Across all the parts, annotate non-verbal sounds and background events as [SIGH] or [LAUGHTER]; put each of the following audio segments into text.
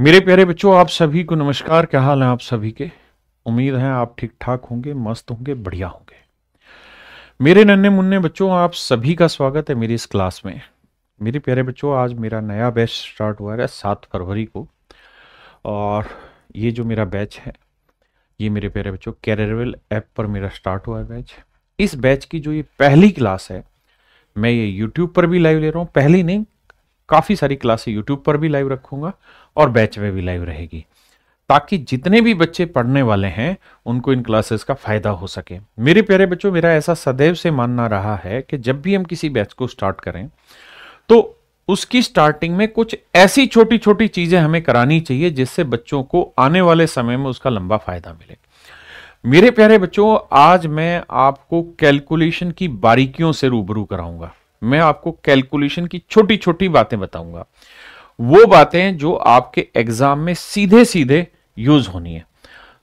मेरे प्यारे बच्चों आप सभी को नमस्कार क्या हाल है आप सभी के उम्मीद है आप ठीक ठाक होंगे मस्त होंगे बढ़िया होंगे मेरे नन्हे मुन्ने बच्चों आप सभी का स्वागत है मेरी इस क्लास में मेरे प्यारे बच्चों आज मेरा नया बैच स्टार्ट हुआ है सात फरवरी को और ये जो मेरा बैच है ये मेरे प्यारे बच्चों कैरेवेल ऐप पर मेरा स्टार्ट हुआ है बैच इस बैच की जो ये पहली क्लास है मैं ये यूट्यूब पर भी लाइव ले रहा हूँ पहली नहीं काफ़ी सारी क्लासें यूट्यूब पर भी लाइव रखूँगा और बैच में भी लाइव रहेगी ताकि जितने भी बच्चे पढ़ने वाले हैं उनको इन क्लासेस का फ़ायदा हो सके मेरे प्यारे बच्चों मेरा ऐसा सदैव से मानना रहा है कि जब भी हम किसी बैच को स्टार्ट करें तो उसकी स्टार्टिंग में कुछ ऐसी छोटी छोटी चीज़ें हमें करानी चाहिए जिससे बच्चों को आने वाले समय में उसका लंबा फ़ायदा मिले मेरे प्यारे बच्चों आज मैं आपको कैलकुलेशन की बारीकियों से रूबरू कराऊंगा मैं आपको कैलकुलेशन की छोटी छोटी बातें बताऊंगा वो बातें जो आपके एग्जाम में सीधे सीधे यूज होनी है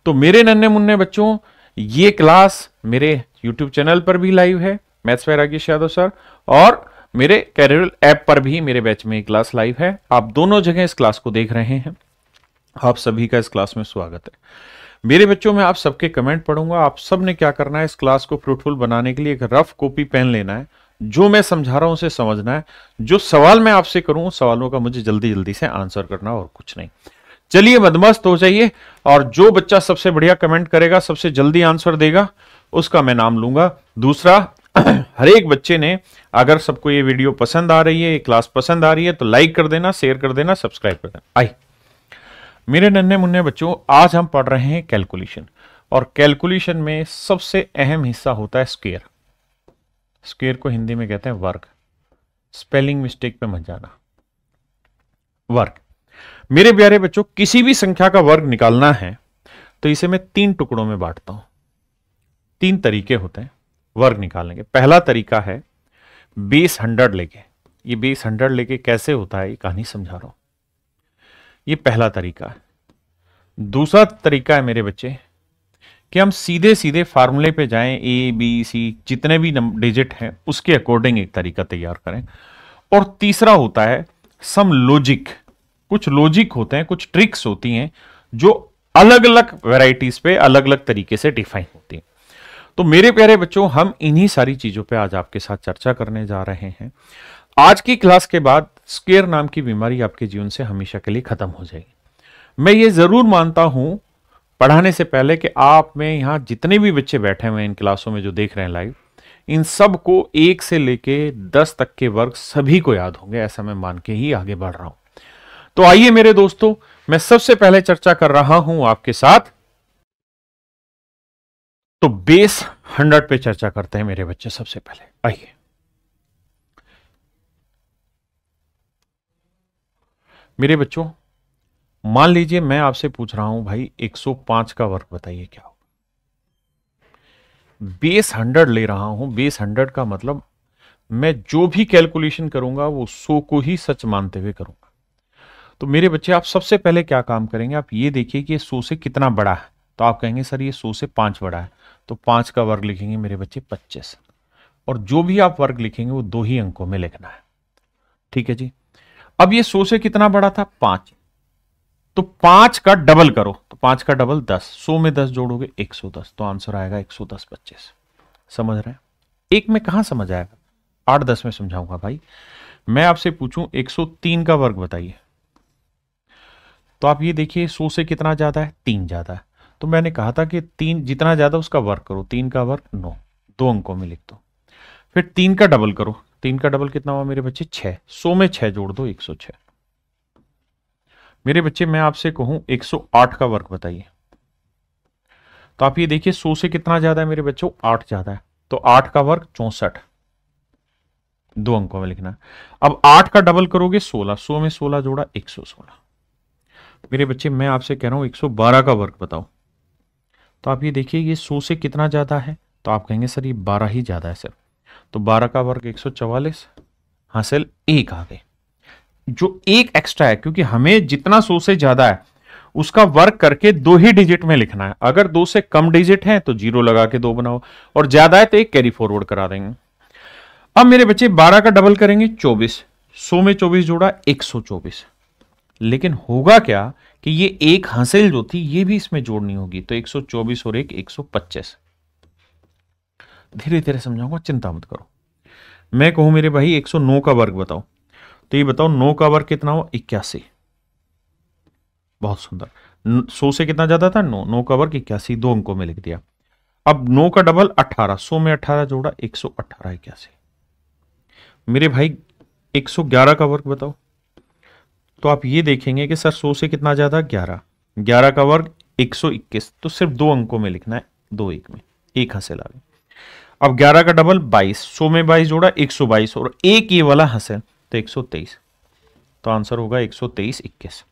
तो मेरे नन्हे मुन्ने बच्चों ये क्लास मेरे यूट्यूब चैनल पर भी लाइव है मैथ्स भाई यादव सर और मेरे कैरियर ऐप पर भी मेरे बैच में एक क्लास लाइव है आप दोनों जगह इस क्लास को देख रहे हैं आप सभी का इस क्लास में स्वागत है मेरे बच्चों में आप सबके कमेंट पढ़ूंगा आप सबने क्या करना है इस क्लास को फ्रूटफुल बनाने के लिए एक रफ कॉपी पेन लेना है जो मैं समझा रहा हूं उसे समझना है जो सवाल मैं आपसे करूं सवालों का मुझे जल्दी जल्दी से आंसर करना और कुछ नहीं चलिए मदमस्त तो हो जाइए और जो बच्चा सबसे बढ़िया कमेंट करेगा सबसे जल्दी आंसर देगा उसका मैं नाम लूंगा दूसरा [CLEARS THROAT] हर एक बच्चे ने अगर सबको ये वीडियो पसंद आ रही है ये क्लास पसंद आ रही है तो लाइक कर देना शेयर कर देना सब्सक्राइब कर देना आई मेरे नन्हे मुन्ने बच्चों आज हम पढ़ रहे हैं कैलकुलेशन और कैलकुलेशन में सबसे अहम हिस्सा होता है स्केयर स्क्वेयर को हिंदी में कहते हैं वर्ग स्पेलिंग मिस्टेक पे मत जाना वर्ग मेरे प्यारे बच्चों किसी भी संख्या का वर्ग निकालना है तो इसे मैं तीन टुकड़ों में बांटता हूं तीन तरीके होते हैं वर्ग निकालने के पहला तरीका है बीस हंड्रेड लेके ये बीस हंड्रेड लेके कैसे होता है ये कहानी समझा रहा हूं ये पहला तरीका है दूसरा तरीका है मेरे बच्चे कि हम सीधे सीधे फार्मूले पे जाएं ए बी सी जितने भी डिजिट हैं उसके अकॉर्डिंग एक तरीका तैयार करें और तीसरा होता है सम लॉजिक कुछ लॉजिक होते हैं कुछ ट्रिक्स होती हैं जो अलग अलग वेराइटीज पे अलग अलग तरीके से डिफाइन होती हैं तो मेरे प्यारे बच्चों हम इन्हीं सारी चीजों पे आज आपके साथ चर्चा करने जा रहे हैं आज की क्लास के बाद स्केयर नाम की बीमारी आपके जीवन से हमेशा के लिए खत्म हो जाएगी मैं ये जरूर मानता हूं पढ़ाने से पहले कि आप में यहाँ जितने भी बच्चे बैठे हुए हैं इन क्लासों में जो देख रहे हैं लाइव इन सब को एक से लेके दस तक के वर्ग सभी को याद होंगे ऐसा मैं मान के ही आगे बढ़ रहा हूं तो आइए मेरे दोस्तों मैं सबसे पहले चर्चा कर रहा हूं आपके साथ तो बेस हंड्रेड पे चर्चा करते हैं मेरे बच्चे सबसे पहले आइए मेरे बच्चों मान लीजिए मैं आपसे पूछ रहा हूं भाई 105 का वर्ग बताइए क्या होगा बेस हंड्रेड ले रहा हूं बेस हंड्रेड का मतलब मैं जो भी कैलकुलेशन करूंगा वो सो को ही सच मानते हुए करूंगा तो मेरे बच्चे आप सबसे पहले क्या काम करेंगे आप ये देखिए कि ये से कितना बड़ा है तो आप कहेंगे सर ये सो से पांच बड़ा है तो पांच का वर्ग लिखेंगे मेरे बच्चे पच्चीस और जो भी आप वर्ग लिखेंगे वो दो ही अंकों में लिखना है ठीक है जी अब ये सो से कितना बड़ा था पांच तो पांच का डबल करो तो पांच का डबल दस सौ में दस जोड़ोगे एक सौ दस तो आंसर आएगा एक सौ दस पच्चीस समझ रहे हैं एक में कहा समझ आएगा आठ दस में समझाऊंगा भाई मैं आपसे पूछूं एक सौ तीन का वर्ग बताइए तो आप ये देखिए सौ से कितना ज्यादा है तीन ज्यादा है तो मैंने कहा था कि तीन जितना ज्यादा उसका वर्ग करो तीन का वर्ग नौ दो अंकों में लिख दो फिर तीन का डबल करो तीन का डबल कितना हुआ मेरे बच्चे छह सौ में छह जोड़ दो एक सौ छह मेरे बच्चे मैं आपसे कहूं 108 का वर्क बताइए तो आप ये देखिए 100 से कितना ज्यादा है मेरे बच्चों 8 ज्यादा है तो 8 का वर्क चौसठ दो अंकों में लिखना अब 8 का डबल करोगे 16 सो में 16 जोड़ा 116 मेरे बच्चे मैं आपसे कह रहा हूं 112 का वर्क बताओ तो आप ये देखिए ये 100 से कितना ज्यादा है तो आप कहेंगे सर ये बारह ही ज्यादा है सर तो बारह का वर्क एक सौ चवालीस हासिल एक आ गए जो एक एक्स्ट्रा है क्योंकि हमें जितना सौ से ज्यादा है उसका वर्क करके दो ही डिजिट में लिखना है अगर दो से कम डिजिट है तो जीरो लगा के दो बनाओ और ज्यादा है तो एक कैरी फॉरवर्ड करा देंगे अब मेरे बच्चे बारह का डबल करेंगे चौबीस सो में चौबीस जोड़ा एक सौ चौबीस लेकिन होगा क्या कि ये एक हासिल जो थी ये भी इसमें जोड़नी होगी तो 124 और एक 125 धीरे धीरे समझाऊंगा चिंता मत करो मैं कहूं मेरे भाई 109 का वर्ग बताओ तो ये बताओ नो का वर्ग कितना हुआ इक्यासी बहुत सुंदर सो से कितना ज्यादा था नो नो का वर्ग इक्यासी दो अंकों में लिख दिया अब नो का डबल अट्ठारह सो में अट्ठारह जोड़ा एक सौ अट्ठारह इक्यासी मेरे भाई एक सौ ग्यारह का वर्ग बताओ तो आप ये देखेंगे कि सर सो से कितना ज्यादा ग्यारह ग्यारह का वर्ग एक सौ इक्कीस तो सिर्फ दो अंकों में लिखना है दो एक में एक हंसेल आ गई अब ग्यारह का डबल बाईस सो में बाईस जोड़ा एक सौ बाईस और एक ये वाला हंसेल तो 123 तो आंसर होगा 123 21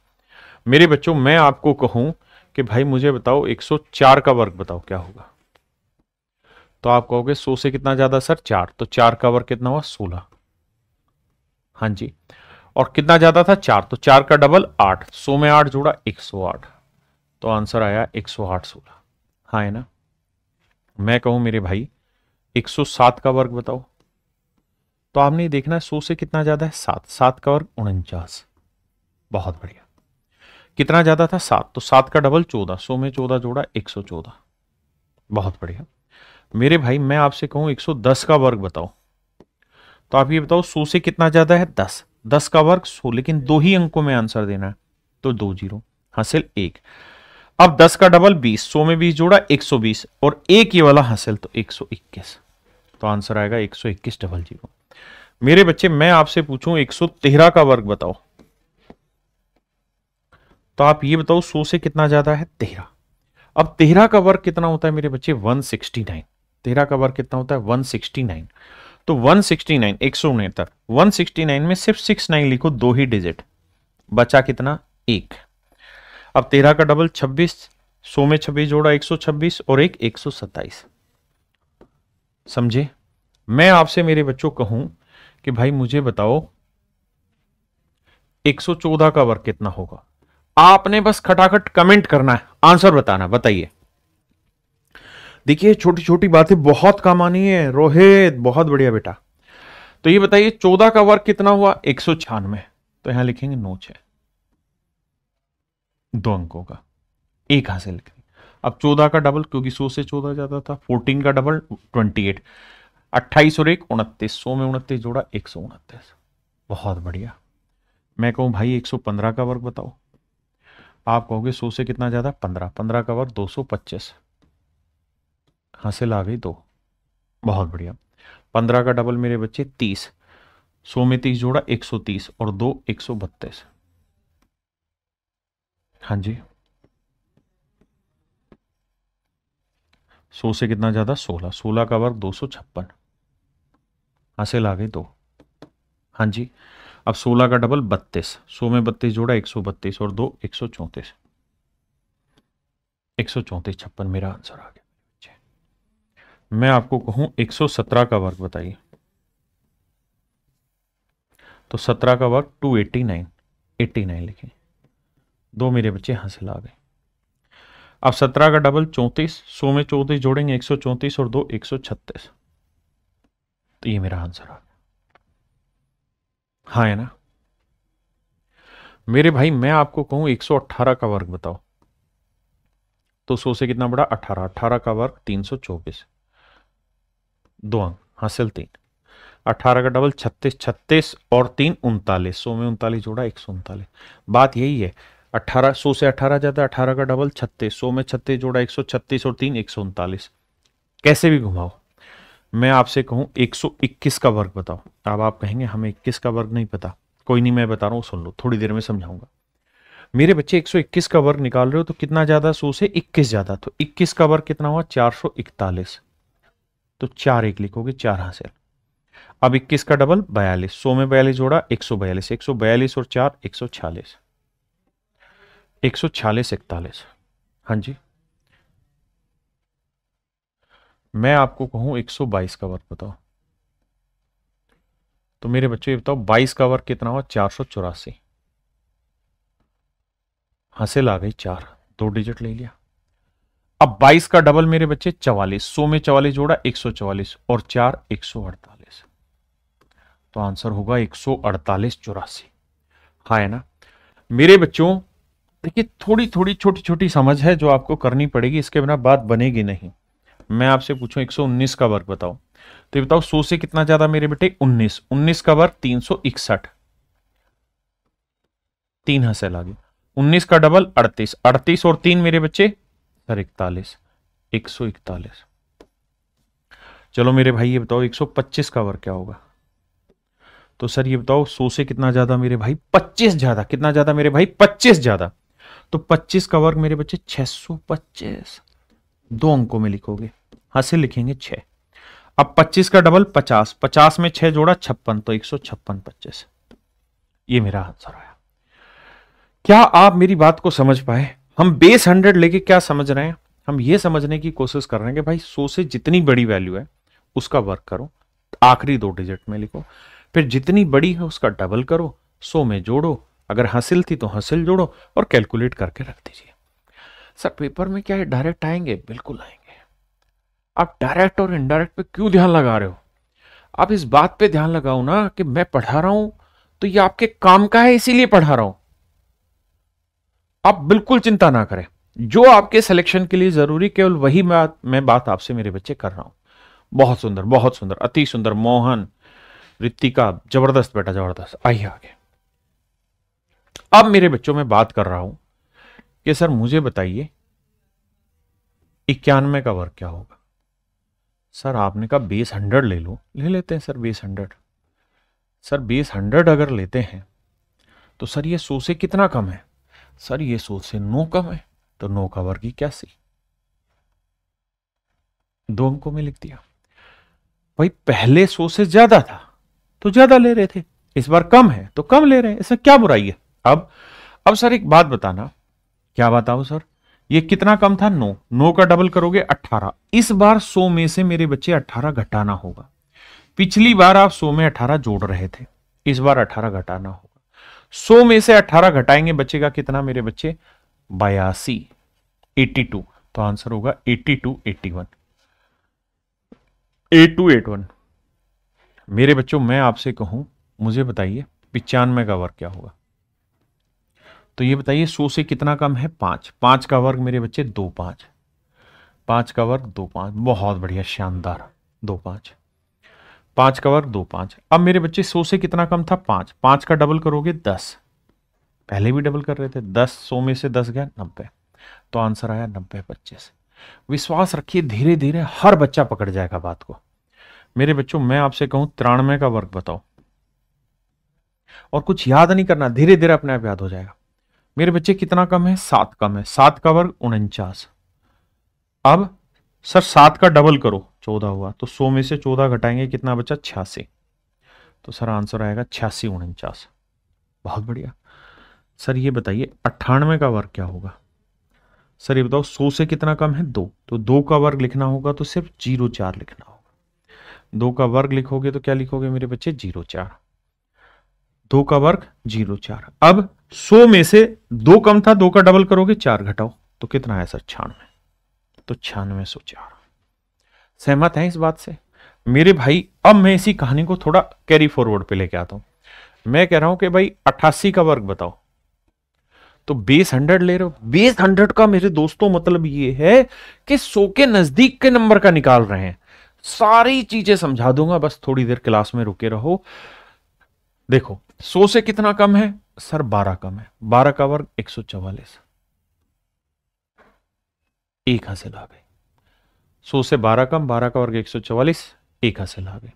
मेरे बच्चों मैं आपको कहूं कि भाई मुझे बताओ 104 का वर्ग बताओ क्या होगा तो आप कहोगे 100 से कितना ज़्यादा सर चार तो चार का वर्ग कितना हुआ सोलह हाँ जी और कितना ज़्यादा था चार तो चार का डबल आठ सो में आठ जोड़ा एक सौ आठ तो आंसर आया एक सौ आठ सोलह हाँ है ना मैं कहूं मेरे भाई एक सौ सात का वर्ग बताओ तो आपने देखना है सौ से कितना ज़्यादा है सात सात का वर्ग उनचास बहुत बढ़िया कितना ज़्यादा था सात तो सात का डबल चौदह सौ में चौदह जोड़ा एक सौ चौदह बहुत बढ़िया मेरे भाई मैं आपसे कहूं एक सौ दस का वर्ग बताओ तो आप ये बताओ सौ से कितना ज़्यादा है दस दस का वर्ग सो लेकिन दो ही अंकों में आंसर देना है तो दो जीरो हासिल एक अब दस का डबल बीस सो में बीस जोड़ा एक सौ बीस और एक ये वाला हासिल तो एक सौ इक्कीस तो आंसर आएगा एक सौ इक्कीस डबल जीरो मेरे बच्चे मैं आपसे पूछूं 113 का वर्ग बताओ तो आप ये बताओ 100 से कितना ज्यादा है 13 अब 13 का वर्ग कितना होता है मेरे बच्चे 169 13 का वर्ग कितना होता है 169 तो 169 एक सौ उनहत्तर वन तो में सिर्फ सिक्स नाइन लिखो दो ही डिजिट बचा कितना एक अब तेरह का डबल छब्बीस सौ में छब्बीस जोड़ा एक सौ छब्बीस और एक एक सौ सत्ताईस समझे मैं आपसे मेरे बच्चों कहूं कि भाई मुझे बताओ 114 का वर्क कितना होगा आपने बस खटाखट कमेंट करना है आंसर बताना बताइए देखिए छोटी छोटी बातें बहुत काम आनी है रोहित बहुत बढ़िया बेटा तो ये बताइए चौदह का वर्ग कितना हुआ एक सौ छियानवे तो यहां लिखेंगे नौ छ दो अंकों का एक हासिल से अब चौदह का डबल क्योंकि सो से चौदह ज्यादा था फोर्टीन का डबल ट्वेंटी एट अट्ठाईस और एक उनतीस सौ में उनतीस जोड़ा एक सौ उनतीस बहुत बढ़िया मैं कहूँ भाई एक सौ पंद्रह का वर्ग बताओ आप कहोगे सौ से कितना ज़्यादा पंद्रह पंद्रह का वर्ग दो सौ पच्चीस हासिल आ गई दो बहुत बढ़िया पंद्रह का डबल मेरे बच्चे तीस सौ में तीस जोड़ा एक सौ तीस और दो एक सौ बत्तीस हाँ जी सौ से कितना ज़्यादा सोलह सोलह का वर्ग दो सौ छप्पन हाँ सेल आ गई दो हाँ जी अब सोलह का डबल बत्तीस सो में बत्तीस जोड़ा एक सौ बत्तीस और दो एक सौ चौंतीस एक सौ चौंतीस छप्पन मेरा आंसर आ गया मैं आपको कहूं एक सौ सत्रह का वर्ग बताइए तो सत्रह का वर्ग two eighty nine eighty nine लिखें दो मेरे बच्चे हासिल आ गए अब सत्रह का डबल चौंतीस सौ में चौंतीस जोड़ेंगे एक सौ चौंतीस और दो एक सौ छत्तीस तो ये मेरा आंसर आ गया हाँ है ना मेरे भाई मैं आपको कहूं 118 का वर्ग बताओ तो सो से कितना बड़ा 18 18 का वर्ग 324 दो अंक हासिल तीन 18 का डबल 36 36 और तीन उनतालीस सो में उनतालीस जोड़ा एक सौ उनतालीस बात यही है 18 सो से 18 जाता है 18 का डबल 36 सो में 36 जोड़ा 136 और तीन एक सौ उनतालीस कैसे भी घुमाओ मैं आपसे कहूँ 121 का वर्ग बताओ अब आप कहेंगे हमें इक्कीस का वर्ग नहीं पता कोई नहीं मैं बता रहा हूँ सुन लो थोड़ी देर में समझाऊंगा मेरे बच्चे 121 का वर्ग निकाल रहे हो तो कितना ज़्यादा सो से 21 ज़्यादा तो 21 का वर्ग कितना हुआ 441 तो चार एक लिखोगे चार हासिल अब 21 का डबल बयालीस सो में बयालीस जोड़ा एक सौ बयालीस एक सौ बयालीस और चार एक सौ छियालीस एक सौ छियालीस इकतालीस हाँ जी मैं आपको कहूँ 122 का वर्क बताओ तो मेरे बच्चे ये बताओ 22 का वर्क कितना हुआ चार सौ चौरासी हासिल आ गई चार दो डिजिट ले लिया अब 22 का डबल मेरे बच्चे चवालीस सौ में चवालीस जोड़ा 144 और चार अड़तालीस तो आंसर होगा अड़तालीस चौरासी हाँ है ना मेरे बच्चों देखिए थोड़ी थोड़ी छोटी छोटी समझ है जो आपको करनी पड़ेगी इसके बिना बात बनेगी नहीं मैं आपसे पूछूं 119 का वर्ग बताओ तो ये बताओ 100 से कितना ज्यादा मेरे बेटे 19 19 का वर्ग तीन सौ इकसठ तीन हंसेल आगे उन्नीस का डबल 38 38 और तीन मेरे बच्चे सर इकतालीस एक सौ इकतालीस चलो मेरे भाई ये बताओ 125 का वर्ग क्या होगा तो सर ये बताओ 100 से कितना ज्यादा मेरे भाई 25 ज्यादा कितना ज्यादा मेरे भाई 25 ज्यादा तो 25 का वर्ग मेरे बच्चे 625 दो अंकों में लिखोगे हाँ से लिखेंगे छह अब 25 का डबल 50 50 में छह जोड़ा छप्पन तो एक सौ छप्पन पच्चीस ये मेरा आंसर आया क्या आप मेरी बात को समझ पाए हम बेस हंड्रेड लेके क्या समझ रहे हैं हम ये समझने की कोशिश कर रहे हैं कि भाई सो से जितनी बड़ी वैल्यू है उसका वर्क करो आखिरी दो डिजिट में लिखो फिर जितनी बड़ी है उसका डबल करो सो में जोड़ो अगर हासिल थी तो हासिल जोड़ो और कैलकुलेट करके रख दीजिए सर पेपर में क्या डायरेक्ट आएंगे बिल्कुल आएंगे आप डायरेक्ट और इनडायरेक्ट पे क्यों ध्यान लगा रहे हो आप इस बात पे ध्यान लगाओ ना कि मैं पढ़ा रहा हूं तो ये आपके काम का है इसीलिए पढ़ा रहा हूं आप बिल्कुल चिंता ना करें जो आपके सिलेक्शन के लिए जरूरी केवल वही मैं मैं बात आपसे मेरे बच्चे कर रहा हूं बहुत सुंदर बहुत सुंदर अति सुंदर मोहन रितिका जबरदस्त बेटा जबरदस्त आइए आगे अब मेरे बच्चों में बात कर रहा हूं कि सर मुझे बताइए इक्यानवे का वर्ग क्या होगा सर आपने कहा बीस हंड्रेड ले लो ले लेते हैं सर बीस हंड्रेड सर बीस हंड्रेड अगर लेते हैं तो सर ये सौ से कितना कम है सर ये सौ से नौ कम है तो नौ का वर्ग सी दो अंकों में लिख दिया भाई पहले सौ से ज्यादा था तो ज्यादा ले रहे थे इस बार कम है तो कम ले रहे हैं इसमें क्या बुराई है अब अब सर एक बात बताना क्या बताओ सर ये कितना कम था नो नो का डबल करोगे अट्ठारह इस बार सौ में से मेरे बच्चे अट्ठारह घटाना होगा पिछली बार आप सो में अठारह जोड़ रहे थे इस बार अठारह घटाना होगा सो में से अठारह घटाएंगे बच्चे का कितना मेरे बच्चे बयासी एटी टू तो आंसर होगा eighty two eighty one eight two eight one मेरे बच्चों मैं आपसे कहूं मुझे बताइए पिचानवे का वर्ग क्या होगा तो ये बताइए सौ से कितना कम है पांच पांच का वर्ग मेरे बच्चे दो पांच पांच का वर्ग दो पांच बहुत बढ़िया शानदार दो पांच पांच का वर्ग दो पांच अब मेरे बच्चे सौ से कितना कम था पांच पांच का डबल करोगे दस पहले भी डबल कर रहे थे दस सौ में से दस गया नब्बे तो आंसर आया नब्बे पच्चीस विश्वास रखिए धीरे धीरे हर बच्चा पकड़ जाएगा बात को मेरे बच्चों मैं आपसे कहूं तिरानवे का वर्ग बताओ और कुछ याद नहीं करना धीरे धीरे अपने आप याद हो जाएगा मेरे बच्चे कितना कम है सात कम है सात का वर्ग उनचास अब सर सात का डबल करो चौदह हुआ तो सौ में से चौदह घटाएंगे कितना बचा छियासी तो सर आंसर आएगा छियासी उनचास बहुत बढ़िया सर ये बताइए अट्ठानवे का वर्ग क्या होगा सर ये बताओ सौ से कितना कम है दो तो दो का वर्ग लिखना होगा तो सिर्फ जीरो चार लिखना होगा दो का वर्ग लिखोगे तो क्या लिखोगे मेरे बच्चे जीरो चार दो का वर्ग जीरो चार अब सो में से दो कम था दो का डबल करोगे चार घटाओ तो कितना है सर छियानवे तो छियानवे सो चार सहमत है इस बात से मेरे भाई अब मैं इसी कहानी को थोड़ा कैरी फॉरवर्ड पे लेके आता हूं मैं कह रहा हूं कि भाई अट्ठासी का वर्ग बताओ तो बेस हंड्रेड ले रहे हो बेस हंड्रेड का मेरे दोस्तों मतलब ये है कि सो के नजदीक के नंबर का निकाल रहे हैं सारी चीजें समझा दूंगा बस थोड़ी देर क्लास में रुके रहो देखो सो से कितना कम है सर बारह कम है बारह का वर्ग एक सौ चवालीस एक हासिल आ गई सो से बारह कम बारह का वर्ग एक सौ चवालीस एक हासिल आ गई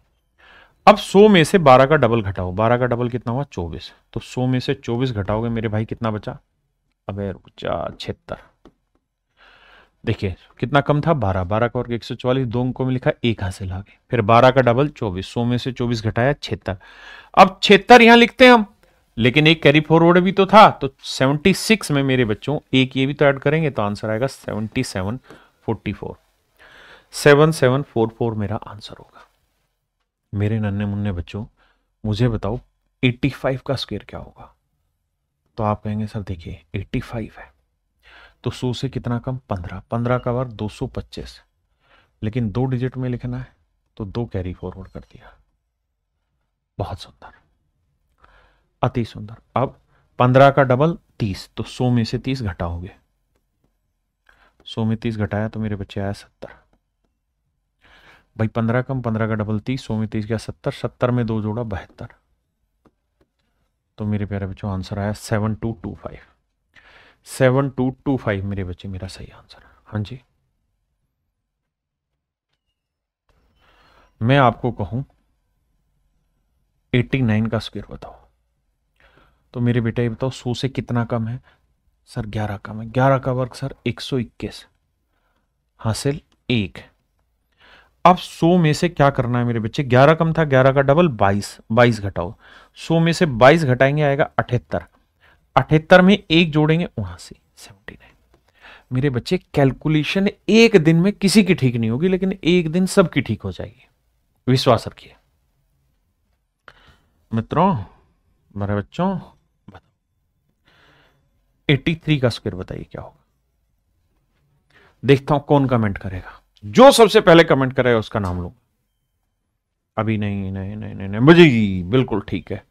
अब सो में से बारह का डबल घटाओ बारह का डबल कितना हुआ चौबीस तो सो में से चौबीस घटाओगे मेरे भाई कितना बचा अबे रुचा छिहत्तर देखिए कितना कम था बारह बारह का वर्ग एक सौ चौवालीस दो अंकों में लिखा एक हासिल आ गया फिर बारह का डबल चौबीस सौ में से चौबीस घटाया छिहत्तर अब छिहत्तर यहां लिखते हैं हम लेकिन एक कैरी फॉरवर्ड भी तो था तो सिक्स में मेरे बच्चों एक ये भी तो ऐड करेंगे तो आंसर आएगा seven seven seven forty four four four मेरा आंसर होगा मेरे नन्हे मुन्ने बच्चों मुझे बताओ एट्टी फाइव का स्क्वायर क्या होगा तो आप कहेंगे सर देखिए एट्टी फाइव है तो सौ से कितना कम पंद्रह पंद्रह का बार दो सौ पच्चीस लेकिन दो डिजिट में लिखना है तो दो कैरी फॉरवर्ड कर दिया बहुत सुंदर अति सुंदर अब पंद्रह का डबल तीस तो सौ में से तीस घटाओगे सौ में तीस घटाया तो मेरे बच्चे आया सत्तर भाई पंद्रह कम पंद्रह का डबल तीस सौ में तीस गया सत्तर सत्तर में दो जोड़ा बहत्तर तो मेरे प्यारे बच्चों आंसर आया seven two two five seven two two five मेरे बच्चे मेरा सही आंसर है हाँ जी मैं आपको कहूं एट्टी नाइन का स्क्वेयर बताओ तो मेरे बेटा ये बताओ सौ से कितना कम है सर ग्यारह कम है ग्यारह का वर्ग सर एक सौ इक्कीस हासिल एक अब 100 में से क्या करना है मेरे बच्चे 11 कम था 11 का डबल 22 22 घटाओ 100 में से 22 घटाएंगे आएगा अठहत्तर अठहत्तर में एक जोड़ेंगे से सेवेंटी नाइन मेरे बच्चे कैलकुलेशन एक दिन में किसी की ठीक नहीं होगी लेकिन एक दिन सबकी ठीक हो जाएगी विश्वास रखिए मित्रों मेरे बच्चों एट्टी थ्री का स्क्वायर बताइए क्या होगा देखता हूं कौन कमेंट करेगा जो सबसे पहले कमेंट करेगा उसका नाम लूंगा अभी नहीं नहीं नहीं नहीं, नहीं मुझे बिल्कुल ठीक है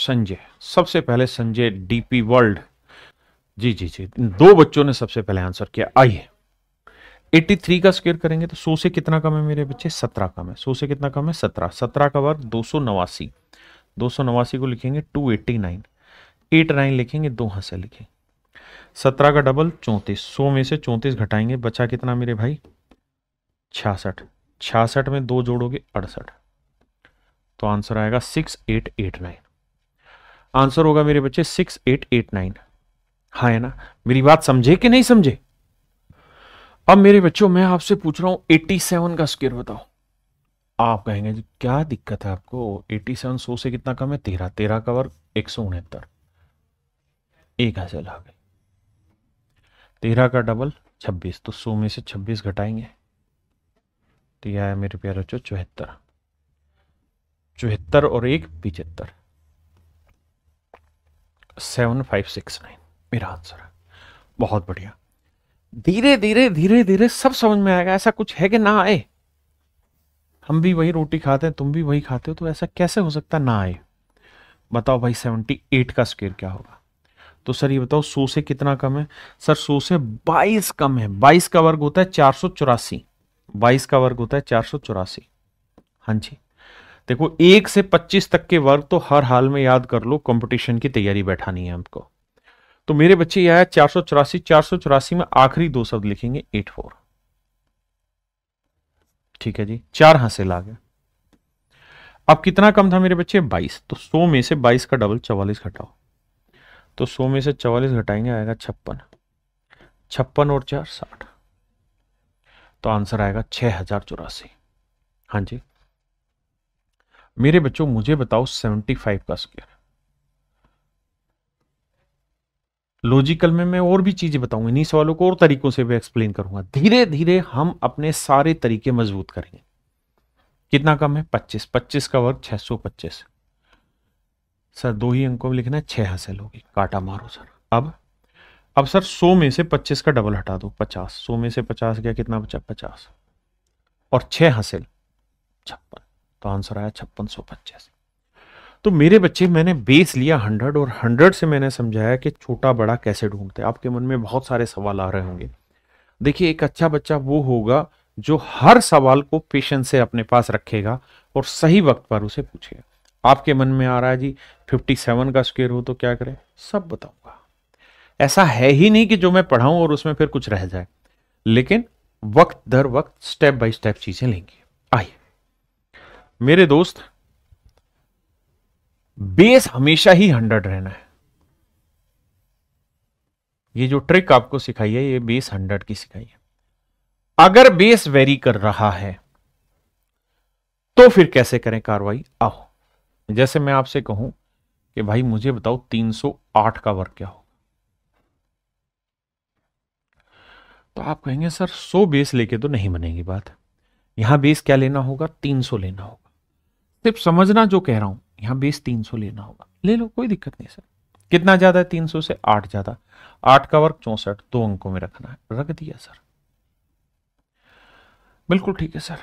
संजय सबसे पहले संजय डीपी वर्ल्ड जी जी जी दो बच्चों ने सबसे पहले आंसर किया आइए 83 का स्क्वेयर करेंगे तो 100 से कितना कम है मेरे बच्चे 17 कम है 100 से कितना कम है 17 17 का वर्ग दो सौ नवासी दो सौ नवासी को लिखेंगे 289 89 लिखेंगे दो हाथ से लिखेंगे सत्रह का डबल चौंतीस सौ में से चौंतीस घटाएंगे बचा कितना मेरे भाई छियासठ छियासठ में दो जोड़ोगे अड़सठ तो आंसर आएगा six eight eight nine answer होगा मेरे बच्चे सिक्स एट एट नाइन हाँ है ना मेरी बात समझे कि नहीं समझे अब मेरे बच्चों मैं आपसे पूछ रहा हूं एट्टी सेवन का स्केयर बताओ आप कहेंगे क्या दिक्कत है आपको एट्टी सेवन सौ से कितना कम है तेरह तेरह का वर्ग एक सौ उनहत्तर एक ऐसे आ गई तेरह का डबल छब्बीस तो सौ में से छब्बीस घटाएंगे तो यह आया मेरे प्यारे बच्चों चौहत्तर चौहत्तर और एक पिचहत्तर सेवन फाइव सिक्स नाइन मेरा आंसर है बहुत बढ़िया धीरे धीरे धीरे धीरे सब समझ में आएगा ऐसा कुछ है कि ना आए हम भी वही रोटी खाते हैं तुम भी वही खाते हो तो ऐसा कैसे हो सकता ना आए बताओ भाई सेवनटी एट का स्केयर क्या होगा तो सर ये बताओ सो से कितना कम है सर सो से बाईस कम है बाईस का वर्ग होता है चार सौ चौरासी बाईस का वर्ग होता है चार सौ चौरासी हाँ जी देखो एक से पच्चीस तक के वर्ग तो हर हाल में याद कर लो कंपटीशन की तैयारी बैठानी है हमको तो मेरे बच्चे यह है चार सौ चौरासी चार सौ चौरासी में आखिरी दो शब्द लिखेंगे एट फोर ठीक है जी चार हासिल आ गया अब कितना कम था मेरे बच्चे बाईस तो सौ में से बाईस का डबल चवालीस घटाओ तो सौ में से चवालीस घटाएंगे आएगा छप्पन छप्पन और चार साठ तो आंसर आएगा छह हजार चौरासी हाँ जी मेरे बच्चों मुझे बताओ 75 का स्क्वायर लॉजिकल में मैं और भी चीजें बताऊंगा इन्हीं सवालों को और तरीकों से भी एक्सप्लेन करूंगा धीरे धीरे हम अपने सारे तरीके मजबूत करेंगे कितना कम है 25 25 का वर्ग 625 सर दो ही अंकों में लिखना है छह हासिल होगी काटा मारो सर अब अब सर 100 में से 25 का डबल हटा दो 50 100 में से 50 गया कितना बचा 50 और छह हासिल छप्पन तो आंसर आया छप्पन तो मेरे बच्चे मैंने बेस लिया हंड्रेड और हंड्रेड से मैंने समझाया कि छोटा बड़ा कैसे ढूंढते आपके मन में बहुत सारे सवाल आ रहे होंगे देखिए एक अच्छा बच्चा वो होगा जो हर सवाल को पेशेंस से अपने पास रखेगा और सही वक्त पर उसे पूछेगा आपके मन में आ रहा है जी 57 का स्क्वेयर हो तो क्या करें सब बताऊंगा ऐसा है ही नहीं कि जो मैं पढ़ाऊं और उसमें फिर कुछ रह जाए लेकिन वक्त दर वक्त स्टेप बाय स्टेप चीजें लेंगे आइए मेरे दोस्त बेस हमेशा ही हंड्रेड रहना है ये जो ट्रिक आपको सिखाई है ये बेस हंड्रेड की सिखाई है अगर बेस वेरी कर रहा है तो फिर कैसे करें कार्रवाई आओ जैसे मैं आपसे कहूं कि भाई मुझे बताओ 308 का वर्ग क्या होगा तो आप कहेंगे सर 100 बेस लेके तो नहीं बनेगी बात यहां बेस क्या लेना होगा 300 लेना होगा सिर्फ समझना जो कह रहा हूं यहां बेस तीन सौ लेना होगा ले लो कोई दिक्कत नहीं सर कितना ज़्यादा है तीन सौ से आठ ज़्यादा आठ का वर्ग चौसठ दो अंकों में रखना है रख दिया सर बिल्कुल ठीक है सर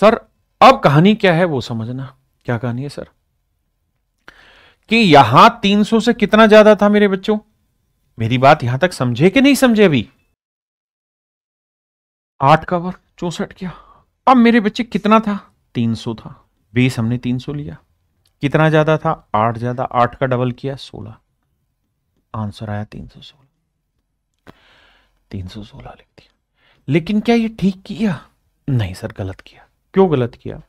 सर अब कहानी क्या है वो समझना क्या कहानी है सर कि यहां 300 से कितना ज्यादा था मेरे बच्चों मेरी बात यहां तक समझे कि नहीं समझे अभी आठ का वर्ग चौसठ क्या अब मेरे बच्चे कितना था तीन सौ था बीस हमने तीन सौ लिया कितना ज़्यादा था आठ ज़्यादा आठ का डबल किया सोलह आंसर आया तीन सौ सोलह तीन सौ सोलह लिख दिया लेकिन क्या ये ठीक किया नहीं सर गलत किया क्यों गलत किया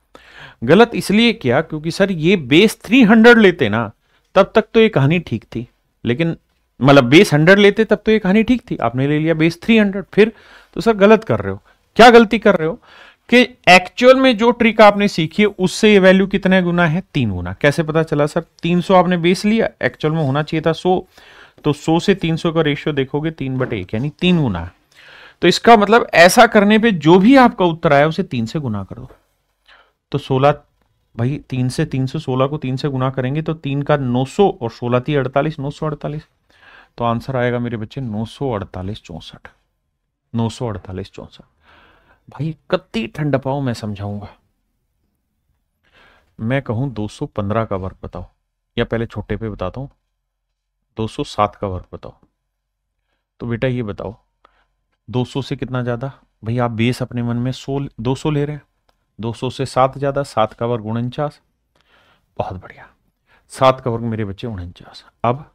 गलत इसलिए किया क्योंकि सर ये बेस थ्री हंड्रेड लेते ना तब तक तो ये कहानी ठीक थी लेकिन मतलब बेस हंड्रेड लेते तब तो ये कहानी ठीक थी आपने ले लिया बेस थ्री हंड्रेड फिर तो सर गलत कर रहे हो क्या गलती कर रहे हो कि एक्चुअल में जो ट्रिक आपने सीखी है उससे ये वैल्यू कितने गुना है तीन गुना कैसे पता चला सर 300 आपने बेस लिया एक्चुअल में होना चाहिए था 100 तो 100 से 300 का रेशियो देखोगे तीन बटे एक यानी तीन गुना तो इसका मतलब ऐसा करने पे जो भी आपका उत्तर आया उसे तीन से गुना कर दो तो सोलह भाई तीन से तीन सौ सोलह को तीन से गुना करेंगे तो तीन का नौ सौ और सोलह तीन अड़तालीस नौ सौ अड़तालीस तो आंसर आएगा मेरे बच्चे नौ सौ अड़तालीस चौंसठ नौ सौ अड़तालीस चौंसठ भाई कत्ती ठंड पाओ मैं समझाऊंगा मैं कहूं 215 का वर्क बताओ या पहले छोटे पे बताता हूं 207 का वर्क बताओ तो बेटा ये बताओ 200 से कितना ज़्यादा भाई आप बेस अपने मन में सो दो सौ ले रहे हैं 200 से सात ज़्यादा सात का वर्ग उनचास बहुत बढ़िया सात का वर्ग मेरे बच्चे उनचास अब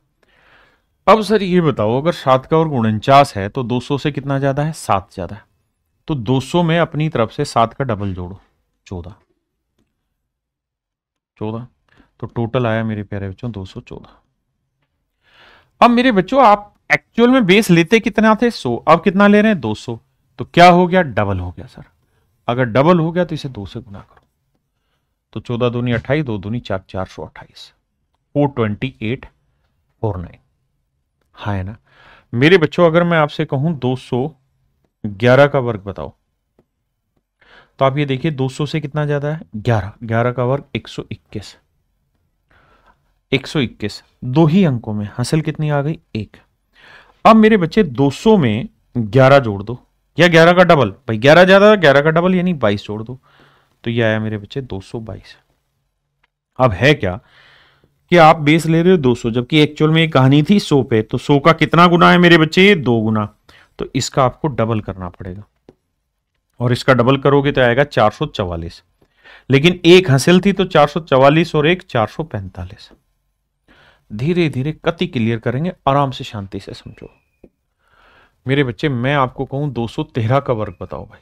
अब सर ये बताओ अगर सात का वर्ग उनचास है तो 200 से कितना ज़्यादा है सात ज़्यादा है तो 200 में अपनी तरफ से सात का डबल जोड़ो चौदह चौदह तो टोटल आया मेरे प्यारे बच्चों 214 अब मेरे बच्चों आप एक्चुअल में बेस लेते कितना थे 100 अब कितना ले रहे हैं 200 तो क्या हो गया डबल हो गया सर अगर डबल हो गया तो इसे दो से गुना करो तो चौदह दूनी अट्ठाईस दो दूनी चार चार सौ अट्ठाईस four twenty eight four nine हाँ है ना मेरे बच्चों अगर मैं आपसे कहूं दो सौ ग्यारह का वर्ग बताओ तो आप ये देखिए 200 से कितना ज़्यादा है 11 11 का वर्ग 121 121 दो ही अंकों में हासिल कितनी आ गई एक अब मेरे बच्चे 200 में 11 जोड़ दो या 11 का डबल भाई 11 ज़्यादा 11 का डबल यानी 22 जोड़ दो तो ये आया मेरे बच्चे 222 अब है क्या कि आप बेस ले रहे हो 200 जबकि एक्चुअल में एक कहानी थी 100 पे तो 100 का कितना गुना है मेरे बच्चे दो गुना तो इसका आपको डबल करना पड़ेगा और इसका डबल करोगे तो आएगा चार लेकिन एक हंसिल थी तो चार और एक चार धीरे धीरे कति क्लियर करेंगे आराम से शांति से समझो मेरे बच्चे मैं आपको कहूं 213 का वर्ग बताओ भाई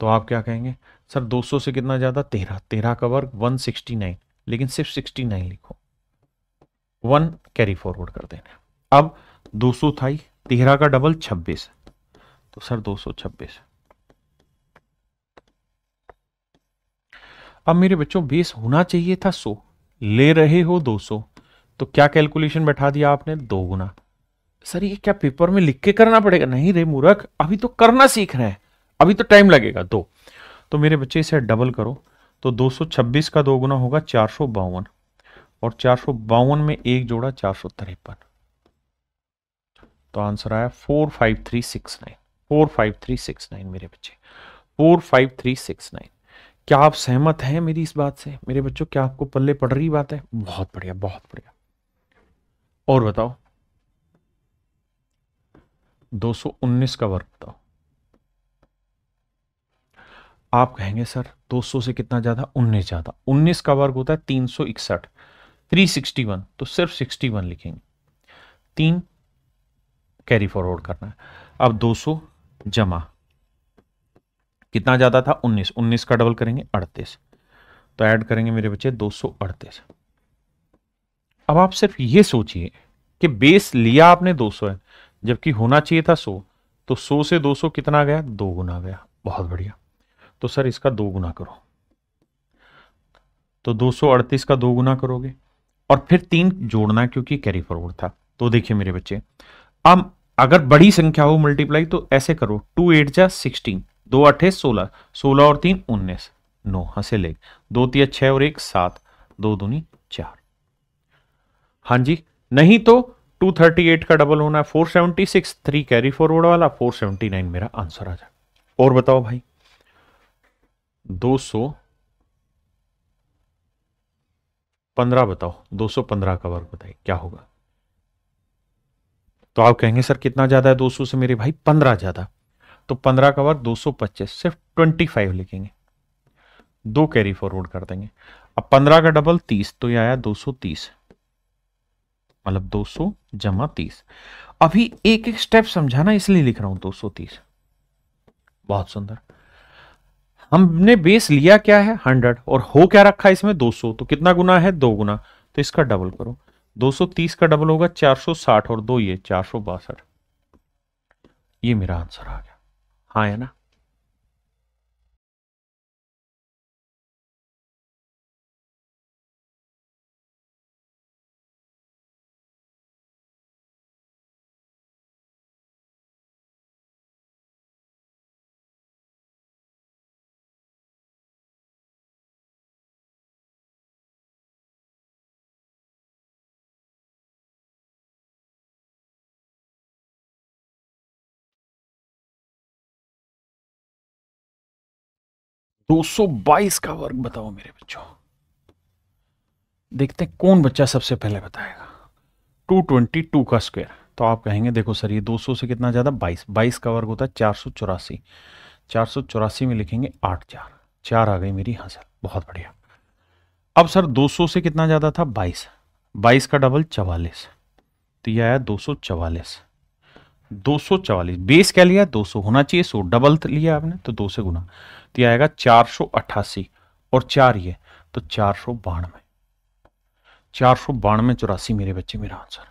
तो आप क्या कहेंगे सर 200 से कितना ज्यादा 13 13 का वर्ग 169 लेकिन सिर्फ 69 लिखो वन कैरी फॉरवर्ड कर देना अब दो सौ था तेरह का डबल छब्बीस तो सर दो सौ छब्बीस अब मेरे बच्चों बेस होना चाहिए था सो ले रहे हो दो सो तो क्या कैलकुलेशन बैठा दिया आपने दो गुना सर ये क्या पेपर में लिख के करना पड़ेगा नहीं रे मूर्ख अभी तो करना सीख रहे हैं अभी तो टाइम लगेगा दो तो मेरे बच्चे इसे डबल करो तो 226 का दो गुना होगा चार और चार में एक जोड़ा चार सौ तिरपन तो आंसर आया four five three six nine four five three six nine मेरे बच्चे four five three six nine क्या आप सहमत हैं मेरी इस बात से मेरे बच्चों क्या आपको पल्ले पड़ रही बात है बहुत बढ़िया बहुत बढ़िया और बताओ 219 का वर्क बताओ आप कहेंगे सर 200 से कितना ज़्यादा 19 ज़्यादा 19 का वर्ग होता है 361 361 तो सिर्फ 61 लिखेंगे तीन कैरी फॉरवर्ड करना है अब 200 जमा कितना ज़्यादा था 19 19 का डबल करेंगे 38 तो ऐड करेंगे मेरे बच्चे दो अब आप सिर्फ ये सोचिए कि बेस लिया आपने 200 है जबकि होना चाहिए था 100 तो 100 से 200 कितना गया दो गुना गया बहुत बढ़िया तो सर इसका दो गुना करो तो 238 का दो गुना करोगे और फिर तीन जोड़ना क्योंकि कैरी फॉरवर्ड था तो देखिए मेरे बच्चे अब अगर बड़ी संख्या हो मल्टीप्लाई तो ऐसे करो टू एट जा सिक्सटीन दो अठे सोलह सोलह और तीन उन्नीस नौ हंसे लेग दो तीन छह और एक सात दो दूनी चार हाँ जी नहीं तो 238 का डबल होना है 476 थ्री कैरी फॉरवर्ड वाला 479 मेरा आंसर आ जाए और बताओ भाई 215 बताओ 215 का वर्ग बताइए क्या होगा तो आप कहेंगे सर कितना ज़्यादा है 200 से मेरे भाई 15 ज़्यादा तो 15 का वर्ग 225 सिर्फ 25 लिखेंगे दो कैरी फॉरवर्ड कर देंगे अब 15 का डबल 30 तो ये आया 230 मतलब 200 जमा तीस अभी एक एक स्टेप समझाना इसलिए लिख रहा हूं 230 बहुत सुंदर हमने बेस लिया क्या है 100 और हो क्या रखा है इसमें 200 तो कितना गुना है दो गुना तो इसका डबल करो 230 का डबल होगा 460 और दो ये चार ये मेरा आंसर आ गया हाँ है ना 222 का वर्ग बताओ मेरे बच्चों देखते हैं कौन बच्चा सबसे पहले बताएगा 222 का स्क्वायर तो आप कहेंगे देखो सर ये 200 से कितना ज़्यादा 22 22 का वर्ग होता है चार सौ चौरासी चार चौरासी में लिखेंगे आठ चार चार आ गई मेरी हाँ सर बहुत बढ़िया अब सर 200 से कितना ज़्यादा था 22 22 का डबल चवालीस तो ये आया दो सौ दो सौ चवालीस बेस क्या लिया 200 होना चाहिए सो डबल लिया आपने तो दो से गुना तो यह आएगा चार सौ अट्ठासी और चार ये तो चार सौ बानवे चार सौ बानवे चौरासी मेरे बच्चे मेरा आंसर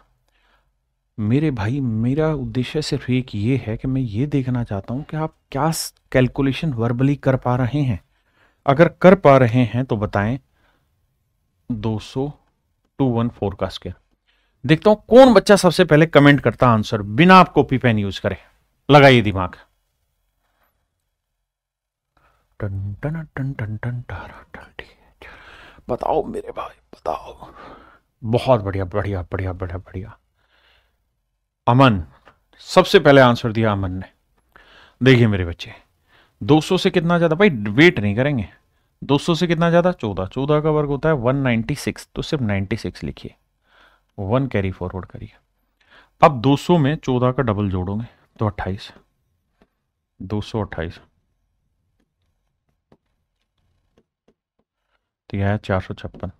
मेरे भाई मेरा उद्देश्य सिर्फ एक ये है कि मैं ये देखना चाहता हूँ कि आप क्या कैलकुलेशन वर्बली कर पा रहे हैं अगर कर पा रहे हैं तो बताएं दो सौ टू वन फोर का स्केयर देखता हूँ कौन बच्चा सबसे पहले कमेंट करता आंसर बिना आप कॉपी पेन यूज करें लगाइए दिमाग टन टन टन टन टन टारा टन बताओ मेरे भाई बताओ बहुत बढ़िया बढ़िया बढ़िया बढ़िया बढ़िया अमन सबसे पहले आंसर दिया अमन ने देखिए मेरे बच्चे 200 से कितना ज़्यादा भाई वेट नहीं करेंगे 200 से कितना ज़्यादा 14 14 का वर्ग होता है 196 तो सिर्फ 96 लिखिए वन कैरी फॉरवर्ड करिए अब 200 में 14 का डबल जोड़ोगे तो 28 228 तो यह है चार सौ छप्पन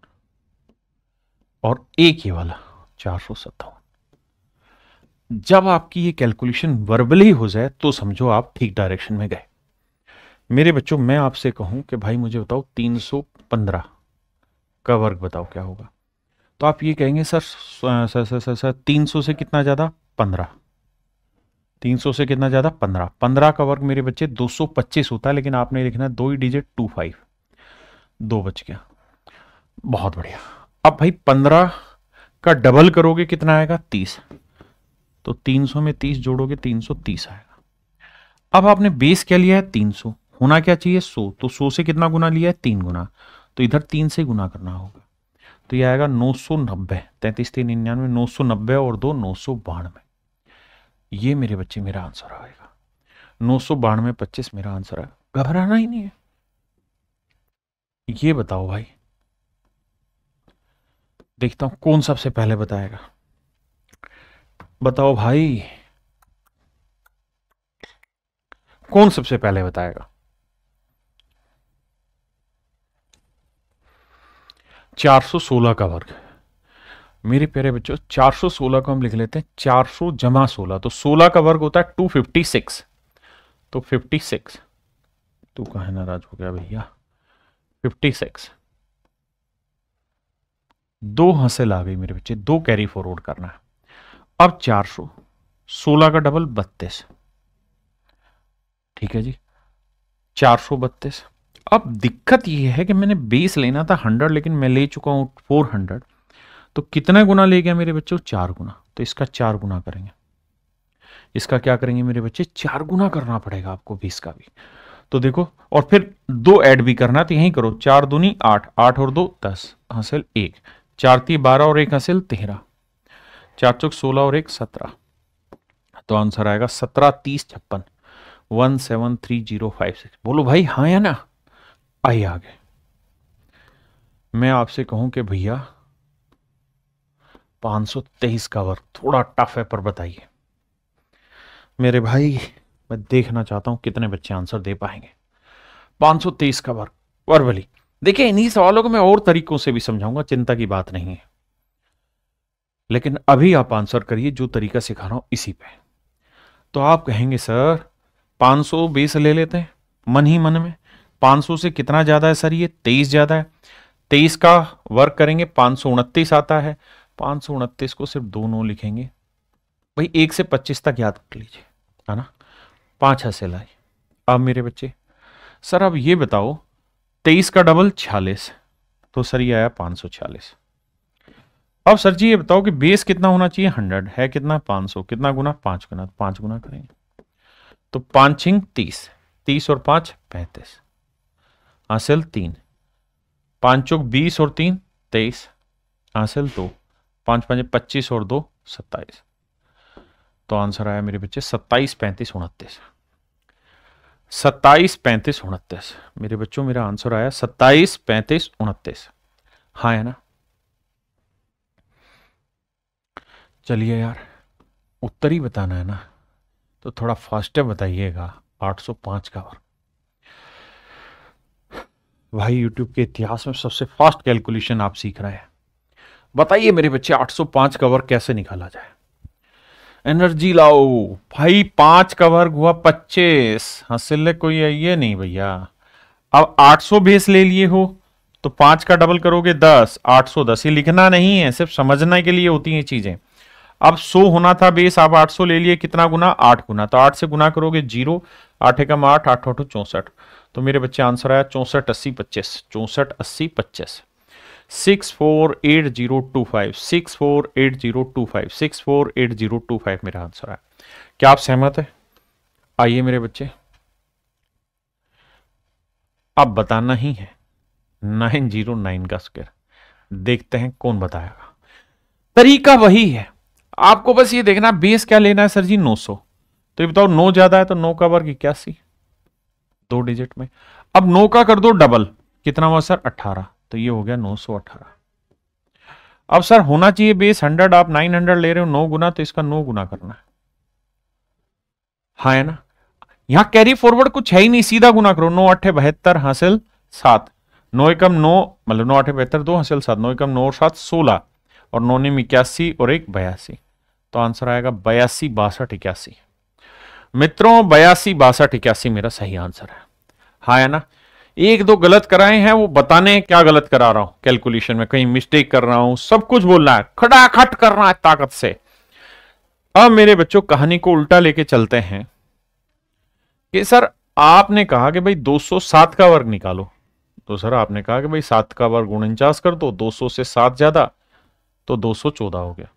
और एक ही वाला चार सौ सत्तावन जब आपकी ये कैलकुलेशन वर्बली हो जाए तो समझो आप ठीक डायरेक्शन में गए मेरे बच्चों मैं आपसे कहूं कि भाई मुझे बताओ तीन सौ पंद्रह का वर्ग बताओ क्या होगा तो आप ये कहेंगे sir sir sir sir sir तीन सौ से कितना ज़्यादा पंद्रह तीन सौ से कितना ज़्यादा पंद्रह पंद्रह का वर्ग मेरे बच्चे दो सौ पच्चीस होता है लेकिन आपने लिखना दो ही डिजिट टू फाइव दो बच गया बहुत बढ़िया अब भाई पंद्रह का डबल करोगे कितना आएगा तीस तो तीन सौ में तीस जोड़ोगे तीन सौ तीस आएगा अब आपने बेस क्या लिया है तीन सौ होना क्या चाहिए सौ तो सौ से कितना गुना लिया है तीन गुना तो इधर तीन से गुना करना होगा तो ये आएगा नौ सौ नब्बे तैंतीस तीन निन्यानवे नौ सौ नब्बे और दो नौ सौ बानवे ये मेरे बच्चे मेरा आंसर आएगा नौ सौ बानवे पच्चीस मेरा आंसर है घबराना ही नहीं है ये बताओ भाई देखता हूं कौन सबसे पहले बताएगा बताओ भाई कौन सबसे पहले बताएगा चार सौ सोलह का वर्ग मेरे प्यारे बच्चों चार सौ सोलह को हम लिख लेते हैं चार सौ जमा सोलह तो सोलह का वर्ग होता है टू फिफ्टी सिक्स तो फिफ्टी सिक्स तू कहा नाराज हो गया भैया फिफ्टी सिक्स दो हंसिल आ गई मेरे बच्चे दो कैरी फॉरवर्ड करना है अब चार सौ सोलह का डबल बत्तीस ठीक है जी चार सौ बत्तीस अब दिक्कत यह है कि मैंने बेस लेना था हंड्रेड लेकिन मैं ले चुका हूं फोर हंड्रेड तो कितना गुना ले गया मेरे बच्चों चार गुना तो इसका चार गुना करेंगे इसका क्या करेंगे मेरे बच्चे चार गुना करना पड़ेगा आपको बीस का भी तो देखो और फिर दो ऐड भी करना तो यही करो चार दूनी आठ आठ और दो दस हासिल एक चार ती बारह और एक हासिल तेरह चार चौक सोलह और एक सत्रह तो आंसर आएगा सत्रह तीस छप्पन one seven three zero five six बोलो भाई हाँ या ना आई आगे मैं आपसे कहूं कि भैया तेईस का वर्क थोड़ा टफ है पर बताइए मेरे भाई मैं देखना चाहता हूं कितने बच्चे आंसर दे पाएंगे 523 का वर्क वर्बली देखिए इन्हीं सवालों को मैं और तरीकों से भी समझाऊंगा चिंता की बात नहीं है लेकिन अभी आप आंसर करिए जो तरीका सिखा रहा हूं इसी पे तो आप कहेंगे सर सौ बीस ले लेते हैं मन ही मन में 500 से कितना ज़्यादा है सर ये 23 ज़्यादा है 23 का वर्क करेंगे उनतीस आता है उनतीस को सिर्फ दो नो लिखेंगे भाई एक से पच्चीस तक याद कर लीजिए है ना पाँच हासिल आए अब मेरे बच्चे सर अब ये बताओ तेईस का डबल छियालीस तो सर ये आया पाँच सौ छियालीस अब सर जी ये बताओ कि बेस कितना होना चाहिए हंड्रेड है कितना पाँच सौ कितना गुना पाँच गुना पाँच गुना करेंगे तो पाँच छिंग तीस तीस और पाँच पैंतीस हासिल तीन पाँच चौक बीस और तीन तेईस हासिल दो पाँच पाँच पच्चीस और दो सत्ताईस तो आंसर आया मेरे बच्चे सत्ताईस पैंतीस उनतीस सत्ताईस पैंतीस उनतीस मेरे बच्चों मेरा आंसर आया सत्ताईस पैंतीस उनतीस हाँ है ना चलिए यार उत्तर ही बताना है ना तो थोड़ा है बताइएगा 805 का और भाई YouTube के इतिहास में सबसे फास्ट कैलकुलेशन आप सीख रहे हैं बताइए मेरे बच्चे 805 का कवर कैसे निकाला जाए एनर्जी लाओ भाई पांच का वर्ग हुआ पच्चीस हासिल कोई है ये नहीं भैया अब 800 बेस ले लिए हो तो पांच का डबल करोगे दस आठ सौ दस ये लिखना नहीं है सिर्फ समझने के लिए होती हैं चीजें अब सो होना था बेस आप 800 ले लिए कितना गुना आठ गुना तो आठ से गुना करोगे जीरो आठ एकम आठ आठ आठ चौंसठ तो मेरे बच्चे आंसर आया चौंसठ अस्सी पच्चीस चौंसठ अस्सी पच्चीस six four eight zero two five six four eight zero two five six four eight zero two five मेरा आंसर है क्या आप सहमत है आइए मेरे बच्चे अब बताना ही है नाइन जीरो नाइन का स्क्वायर देखते हैं कौन बताएगा तरीका वही है आपको बस ये देखना बेस क्या लेना है सर जी नौ सौ तो ये बताओ नौ ज्यादा है तो नौ का वर्ग इक्यासी दो डिजिट में अब नौ का कर दो डबल कितना हुआ सर अठारह तो ये हो गया नौ सौ अठारह अब सर होना चाहिए बेस हंड्रेड आप नाइन हंड्रेड ले रहे हो नौ गुना तो इसका नौ गुना करना है हाँ है ना यहां कैरी फॉरवर्ड कुछ है ही नहीं सीधा गुना करो नौ अठे बहत्तर हासिल सात नौ एकम नौ मतलब नौ अठे बहत्तर दो हासिल सात नौ एकम नौ और सात सोलह और नौ निम इक्यासी और एक बयासी तो आंसर आएगा बयासी बासठ इक्यासी मित्रों बयासी बासठ इक्यासी मेरा सही आंसर है हाँ है ना एक दो गलत कराए हैं वो बताने क्या गलत करा रहा हूं कैलकुलेशन में कहीं मिस्टेक कर रहा हूं सब कुछ बोलना है खटाखट करना है ताकत से अब मेरे बच्चों कहानी को उल्टा लेके चलते हैं कि सर आपने कहा कि भाई 207 का वर्ग निकालो तो सर आपने कहा कि भाई सात का वर्ग उनचास कर दो 200 से सात ज्यादा तो 214 हो गया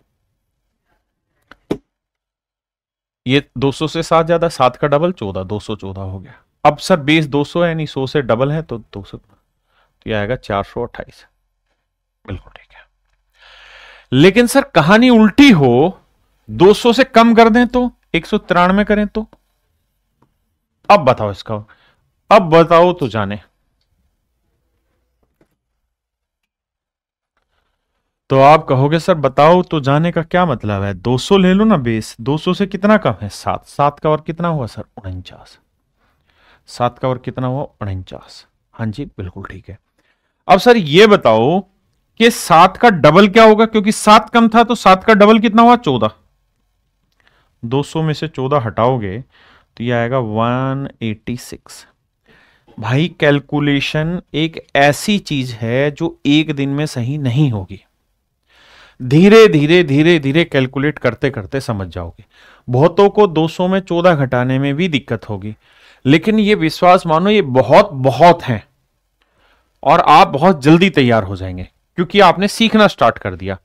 ये 200 से सात ज्यादा सात का डबल चौदह 214 हो गया अब सर बेस 200 है यानी सौ से डबल है तो 200 तो यह आएगा चार सौ अट्ठाईस बिल्कुल ठीक है लेकिन सर कहानी उल्टी हो 200 से कम कर दें तो एक सौ करें तो अब बताओ इसका अब बताओ तो जाने तो आप कहोगे सर बताओ तो जाने का क्या मतलब है 200 ले लो ना बेस 200 से कितना कम है सात सात का और कितना हुआ सर उनचास सात का वर्ग कितना हुआ उनचास हाँ जी बिल्कुल ठीक है अब सर ये बताओ कि सात का डबल क्या होगा क्योंकि सात कम था तो सात का डबल कितना हुआ चौदह 200 में से 14 हटाओगे तो ये आएगा 186 भाई कैलकुलेशन एक ऐसी चीज है जो एक दिन में सही नहीं होगी धीरे धीरे धीरे धीरे कैलकुलेट करते करते समझ जाओगे बहुतों को 200 में 14 घटाने में भी दिक्कत होगी लेकिन ये विश्वास मानो ये बहुत बहुत हैं और आप बहुत जल्दी तैयार हो जाएंगे क्योंकि आपने सीखना स्टार्ट कर दिया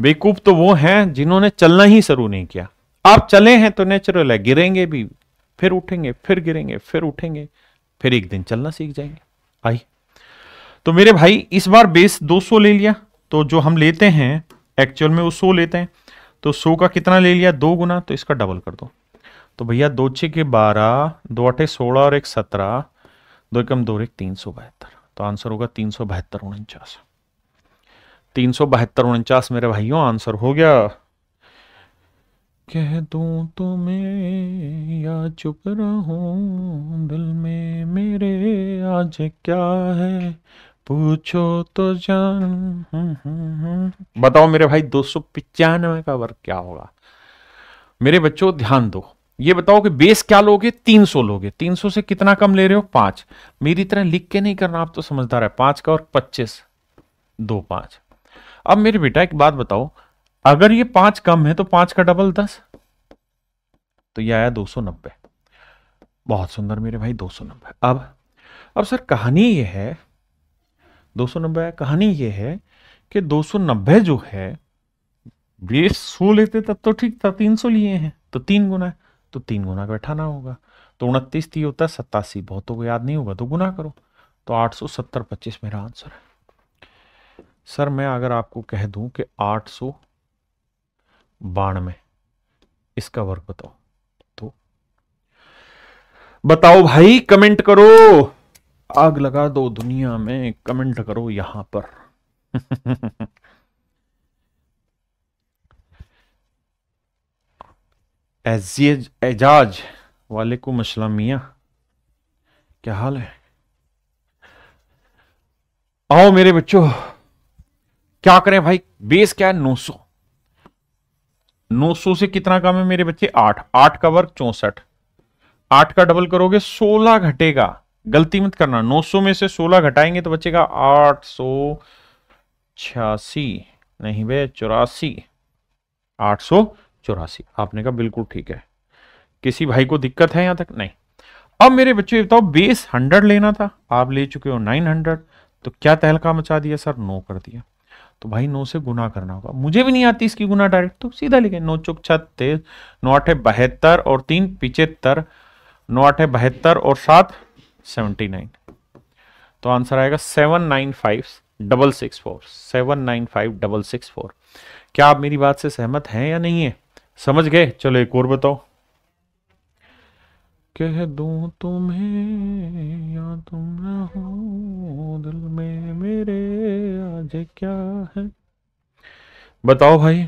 बेकूफ तो वो हैं जिन्होंने चलना ही शुरू नहीं किया आप चले हैं तो नेचुरल है गिरेंगे भी फिर उठेंगे फिर गिरेंगे फिर उठेंगे फिर एक दिन चलना सीख जाएंगे आई तो मेरे भाई इस बार बेस 200 ले लिया तो जो हम लेते हैं एक्चुअल में वो 100 लेते हैं तो 100 का कितना ले लिया दो गुना तो इसका डबल कर दो तो भैया दो छे के बारह दो अठे सोलह और एक सत्रह दो एकम दो एक तीन सौ बहत्तर तो आंसर होगा तीन सौ बहत्तर उनचास तीन सौ बहत्तर उनचास मेरे भाइयों आंसर हो गया कह दू तुम्हें या चुप रहूं दिल में मेरे आज क्या है पूछो तो जान बताओ मेरे भाई दो सौ पिचानवे का वर्ग क्या होगा मेरे बच्चों ध्यान दो ये बताओ कि बेस क्या लोगे 300 लोगे 300 से कितना कम ले रहे हो पांच मेरी तरह लिख के नहीं करना आप तो समझदार है पांच का और पच्चीस दो पांच अब मेरे बेटा एक बात बताओ अगर ये पांच कम है तो पांच का डबल दस तो ये आया दो सौ नब्बे बहुत सुंदर मेरे भाई दो सौ नब्बे अब अब सर कहानी ये है दो सौ नब्बे कहानी ये है कि दो सौ नब्बे जो है बेस सो लेते तब तो ठीक था तीन सौ लिए हैं तो तीन गुना है तो तीन गुना का बैठाना होगा तो उनतीस ती होता है सत्तासी बहुतों को याद नहीं होगा तो गुना करो तो आठ सौ सत्तर पच्चीस मेरा आंसर है सर मैं अगर आपको कह दूं कि आठ सौ बानवे इसका वर्ग बताओ तो बताओ भाई कमेंट करो आग लगा दो दुनिया में कमेंट करो यहां पर [LAUGHS] एजाज वालेकुम असलम मियाँ क्या हाल है आओ मेरे बच्चों क्या करें भाई बेस क्या है नौ नौ सौ से कितना कम है मेरे बच्चे आठ आठ का वर्ग चौसठ आठ का डबल करोगे सोलह घटेगा गलती मत करना नौ सौ में से सोलह घटाएंगे तो बचेगा आठ सौ छियासी नहीं भाई चौरासी आठ सौ चौरासी आपने कहा बिल्कुल ठीक है किसी भाई को दिक्कत है यहाँ तक नहीं अब मेरे बच्चे बताओ बेस हंड्रेड लेना था आप ले चुके हो नाइन हंड्रेड तो क्या तहलका मचा दिया सर नो कर दिया तो भाई नो से गुना करना होगा मुझे भी नहीं आती इसकी गुना डायरेक्ट तो सीधा लिखे नौ चुक छत्तीस नौ आठे बहत्तर और तीन पिचहत्तर नौ आठे बहत्तर और सात सेवनटी नाइन तो आंसर आएगा seven nine five double six four seven nine five double six four क्या आप मेरी बात से सहमत हैं या नहीं है समझ गए चलो एक और बताओ कह दो तुम्हें या तुम ना हो दिल में मेरे आज क्या है बताओ भाई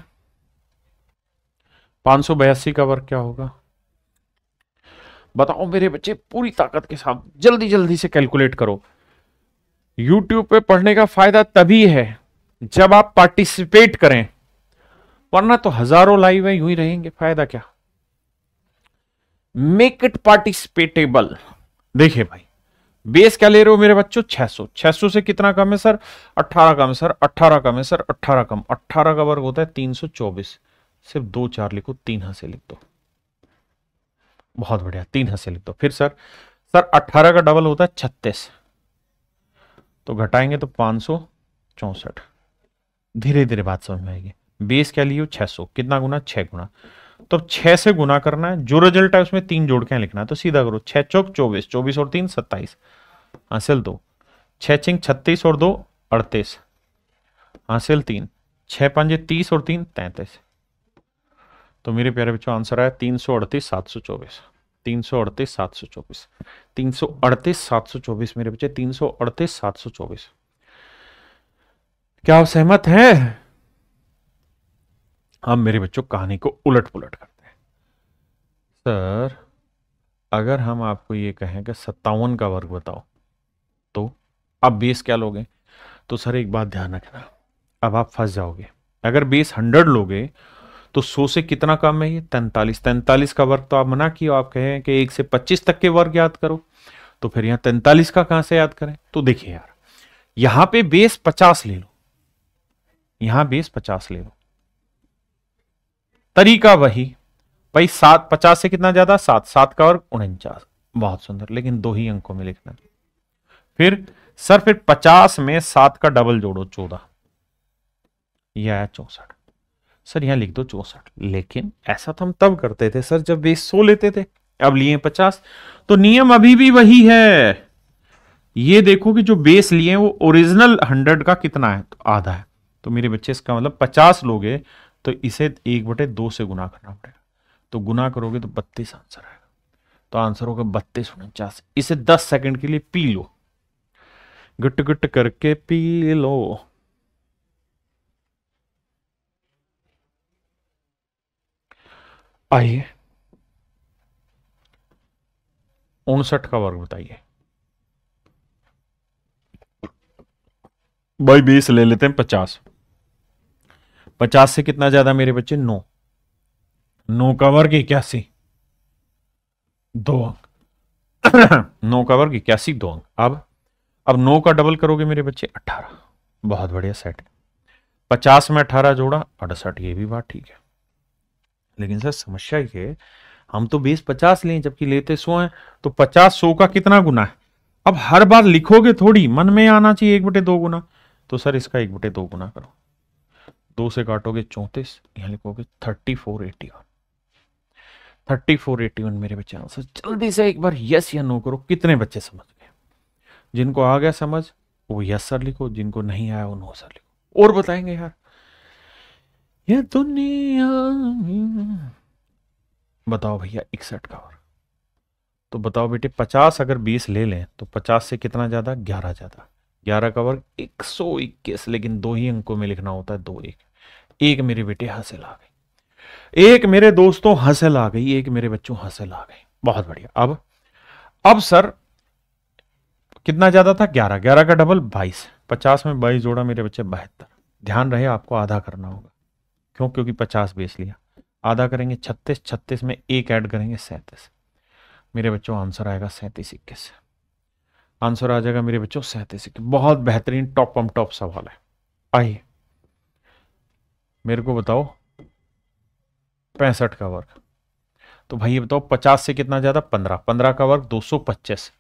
पांच सौ बयासी का वर्क क्या होगा बताओ मेरे बच्चे पूरी ताकत के साथ जल्दी जल्दी से कैलकुलेट करो YouTube पे पढ़ने का फायदा तभी है जब आप पार्टिसिपेट करें वरना तो हजारों लाइव यूं ही रहेंगे फायदा क्या मेक इट पार्टिसिपेटेबल देखिए भाई बेस क्या ले रहे हो मेरे बच्चों 600 600 से कितना कम है सर 18 कम है सर 18 कम है सर 18 कम 18 का वर्ग होता है 324 सिर्फ दो चार लिखो तीन हंसे लिख दो बहुत बढ़िया तीन हंसे लिख दो फिर सर सर 18 का डबल होता है छत्तीस तो घटाएंगे तो पांच सौ चौसठ धीरे धीरे बात समझ में आएगी बेस क्या लिए छह सौ कितना गुना छह गुना तो अब से गुना करना है जो रिजल्ट है उसमें तीन जोड़ के लिखना है तो सीधा करो छह चौक चौबीस चौबीस और तीन सत्ताईस हासिल दो छिंग छत्तीस और दो अड़तीस हासिल तीन छह पंजे तीस और तीन तैतीस तो मेरे प्यारे बच्चों आंसर आया तीन सौ अड़तीस सात सौ चौबीस तीन सौ अड़तीस सात सौ चौबीस तीन सौ अड़तीस सात सौ चौबीस मेरे बच्चे तीन सौ अड़तीस सात सौ चौबीस क्या आप सहमत हैं हम मेरे बच्चों कहानी को उलट पुलट करते हैं सर अगर हम आपको ये कहें कि सत्तावन का वर्ग बताओ तो आप बेस क्या लोगे तो सर एक बात ध्यान रखना अब आप फंस जाओगे अगर बेस हंड्रेड लोगे तो सौ से कितना कम है ये तैंतालीस तैंतालीस का वर्ग तो आप मना किए आप कहें कि एक से पच्चीस तक के वर्ग याद करो तो फिर यहाँ तैंतालीस का कहाँ से याद करें तो देखिए यार यहाँ पे बेस पचास ले लो यहाँ बेस पचास ले लो तरीका वही भाई सात पचास से कितना ज्यादा सात सात का और उनचास बहुत सुंदर लेकिन दो ही अंकों में लिखना फिर सर फिर पचास में सात का डबल जोड़ो चौदह यह आया चौसठ सर यहां लिख दो चौसठ लेकिन ऐसा तो हम तब करते थे सर जब बेस सो लेते थे अब लिए पचास तो नियम अभी भी वही है ये देखो कि जो बेस लिए वो ओरिजिनल हंड्रेड का कितना है तो आधा है तो मेरे बच्चे इसका मतलब पचास लोगे तो इसे एक बटे दो से गुना करना पड़ेगा तो गुना करोगे तो बत्तीस आंसर आएगा तो आंसर होगा बत्तीस उनचास इसे दस सेकंड के लिए पी लो गुट गुट करके पी लो आइए उनसठ का वर्ग बताइए भाई बीस ले लेते हैं पचास पचास से कितना ज्यादा मेरे बच्चे नौ नौ का वर्ग इक्यासी दो अंक [COUGHS] नौ का वर्ग इक्यासी दो अंक अब अब नौ का डबल करोगे मेरे बच्चे अट्ठारह बहुत बढ़िया सेट है पचास में अठारह जोड़ा अड़सठ ये भी बात ठीक है लेकिन सर समस्या ये हम तो बीस पचास लें जबकि लेते सो हैं तो पचास सौ का कितना गुना है अब हर बार लिखोगे थोड़ी मन में आना चाहिए एक बटे दो गुना तो सर इसका एक बटे दो गुना करो दो से काटोगे चौंतीस यहाँ लिखोगे thirty four eighty one thirty four eighty one मेरे बच्चे आंसर जल्दी से एक बार यस या नो करो कितने बच्चे समझ गए जिनको आ गया समझ वो यस सर लिखो जिनको नहीं आया वो नो सर लिखो और बताएंगे यार ये दुनिया बताओ भैया इकसठ का और तो बताओ बेटे पचास अगर बीस ले लें तो पचास से कितना ज्यादा ग्यारह ज्यादा ग्यारह का वर्ग एक सौ इक्कीस लेकिन दो ही अंकों में लिखना होता है दो एक एक मेरे बेटे हासिल आ गए एक मेरे दोस्तों हासिल आ गई एक मेरे बच्चों हासिल आ गए बहुत बढ़िया अब अब सर कितना ज्यादा था ग्यारह ग्यारह का डबल बाईस पचास में बाईस जोड़ा मेरे बच्चे बहत्तर ध्यान रहे आपको आधा करना होगा क्यों क्योंकि पचास बेच लिया आधा करेंगे छत्तीस छत्तीस में एक ऐड करेंगे सैंतीस मेरे बच्चों आंसर आएगा सैंतीस इक्कीस आंसर आ जाएगा मेरे बच्चों सैंतीस बहुत बेहतरीन टॉप पम टॉप सवाल है आइए मेरे को बताओ पैंसठ का वर्ग तो भाई ये बताओ पचास से कितना ज़्यादा पंद्रह पंद्रह का वर्ग दो सौ पच्चीस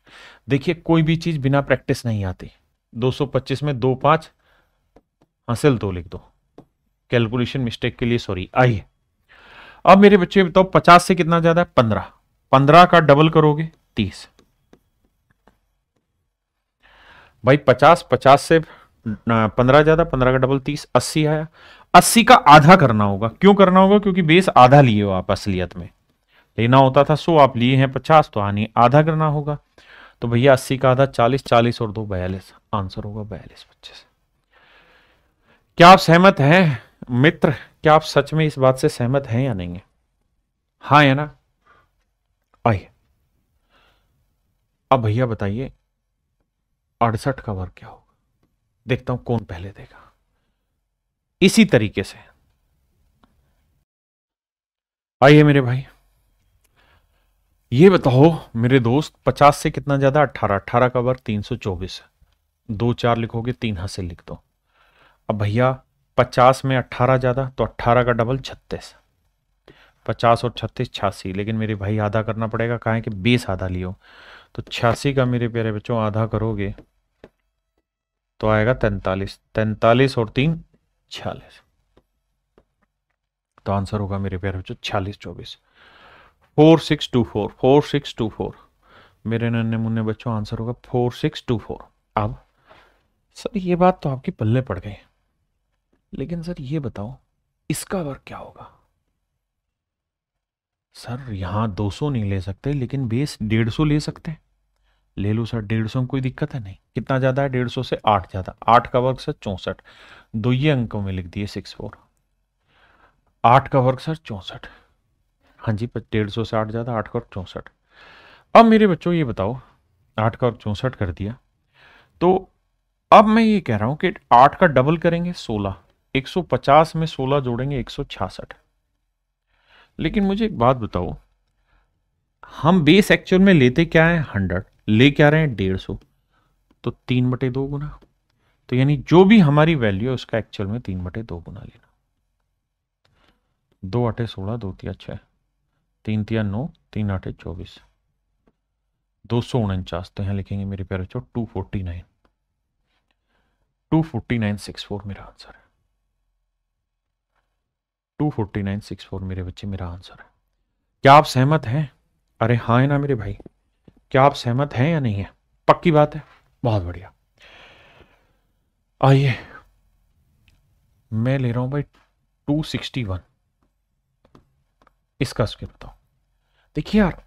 देखिए कोई भी चीज़ बिना प्रैक्टिस नहीं आती दो सौ पच्चीस में दो पांच हासिल दो तो लिख दो कैलकुलेशन मिस्टेक के लिए सॉरी आइए अब मेरे बच्चे बताओ पचास से कितना ज़्यादा है पंद्रह पंद्रह का डबल करोगे तीस भाई पचास पचास से पंद्रह ज्यादा पंद्रह का डबल तीस अस्सी आया अस्सी का आधा करना होगा क्यों करना होगा क्योंकि बेस आधा लिए हो आप असलियत में लेना होता था सो आप लिए हैं पचास तो आनी आधा करना होगा तो भैया अस्सी का आधा चालीस चालीस और दो बयालीस आंसर होगा बयालीस पच्चीस क्या आप सहमत हैं मित्र क्या आप सच में इस बात से सहमत हैं या नहीं है हाँ है ना आइए अब भैया बताइए अड़सठ का वर्ग क्या होगा देखता हूं कौन पहले देगा इसी तरीके से आइए मेरे भाई ये बताओ मेरे दोस्त पचास से कितना ज्यादा अट्ठारह अट्ठारह का वर्ग तीन सौ चौबीस है दो चार लिखोगे तीन हाथ से लिख दो अब भैया पचास में अट्ठारह ज्यादा तो अट्ठारह का डबल छत्तीस पचास और छत्तीस छियासी लेकिन मेरे भाई आधा करना पड़ेगा कहा है कि बीस आधा लियो तो छियासी का मेरे प्यारे बच्चों आधा करोगे तो आएगा तैंतालीस तैंतालीस और तीन छियालीस तो आंसर होगा मेरे प्यारे बच्चों छियालीस चौबीस four six two four four six two four मेरे नन्हे मुन्ने बच्चों आंसर होगा फोर सिक्स टू फोर अब सर ये बात तो आपकी पल्ले पड़ गई लेकिन सर ये बताओ इसका वर्क क्या होगा सर यहाँ 200 नहीं ले सकते लेकिन बेस 150 ले सकते हैं ले लो सर डेढ़ सौ में कोई दिक्कत है नहीं कितना ज़्यादा है डेढ़ सौ से आठ ज़्यादा आठ का वर्ग सर चौंसठ दो ये अंकों में लिख दिए सिक्स फोर आठ का वर्ग सर चौंसठ हाँ जी डेढ़ सौ से आठ ज़्यादा आठ का वर्ग चौंसठ अब मेरे बच्चों ये बताओ आठ का वर्ग चौंसठ कर दिया तो अब मैं ये कह रहा हूँ कि आठ का डबल करेंगे सोलह एक सौ पचास में सोलह जोड़ेंगे एक सौ छियासठ लेकिन मुझे एक बात बताओ हम बेस एक्चुअल में लेते क्या है हंड्रेड ले क्या रहे हैं डेढ़ सौ तो तीन बटे दो गुना तो यानी जो भी हमारी वैल्यू है उसका एक्चुअल में तीन बटे दो गुना लेना दो अठे सोलह दो तिया छह तीन तिया नौ तीन आठे चौबीस दो सौ उनचास तो यहां लिखेंगे मेरे प्यारे चो two forty nine two forty nine six four मेरा आंसर है two forty nine six four मेरे बच्चे मेरा आंसर है क्या आप सहमत हैं अरे हाँ है ना मेरे भाई क्या आप सहमत हैं या नहीं है पक्की बात है बहुत बढ़िया आइए मैं ले रहा हूं भाई टू सिक्सटी वन इसका स्केयर बताओ देखिए यार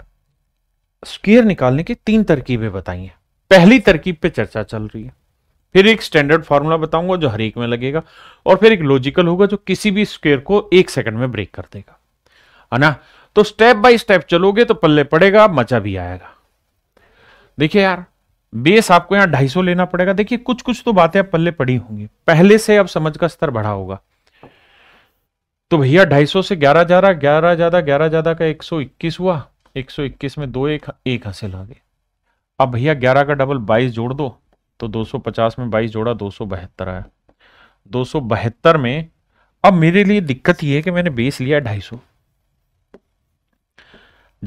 स्केयर निकालने की तीन तरकीबें बताई हैं पहली तरकीब पे चर्चा चल रही है फिर एक स्टैंडर्ड फार्मूला बताऊंगा जो हर एक में लगेगा और फिर एक लॉजिकल होगा जो किसी भी स्क्वेयर को एक सेकंड में ब्रेक कर देगा है ना तो स्टेप बाय स्टेप चलोगे तो पल्ले पड़ेगा मजा भी आएगा देखिए यार बेस आपको यहाँ ढाई सौ लेना पड़ेगा देखिए कुछ कुछ तो बातें आप पल्ले पड़ी होंगी पहले से अब समझ का स्तर बढ़ा होगा तो भैया ढाई सौ से ग्यारह ज्यादा ग्यारह ज्यादा ग्यारह ज्यादा का एक सौ इक्कीस हुआ एक सौ इक्कीस में दो एक एक हासिल आ गए अब भैया ग्यारह का डबल बाईस जोड़ दो तो दो सौ पचास में बाईस जोड़ा दो सौ बहत्तर आया दो सौ बहत्तर में अब मेरे लिए दिक्कत ये है कि मैंने बेस लिया ढाई सौ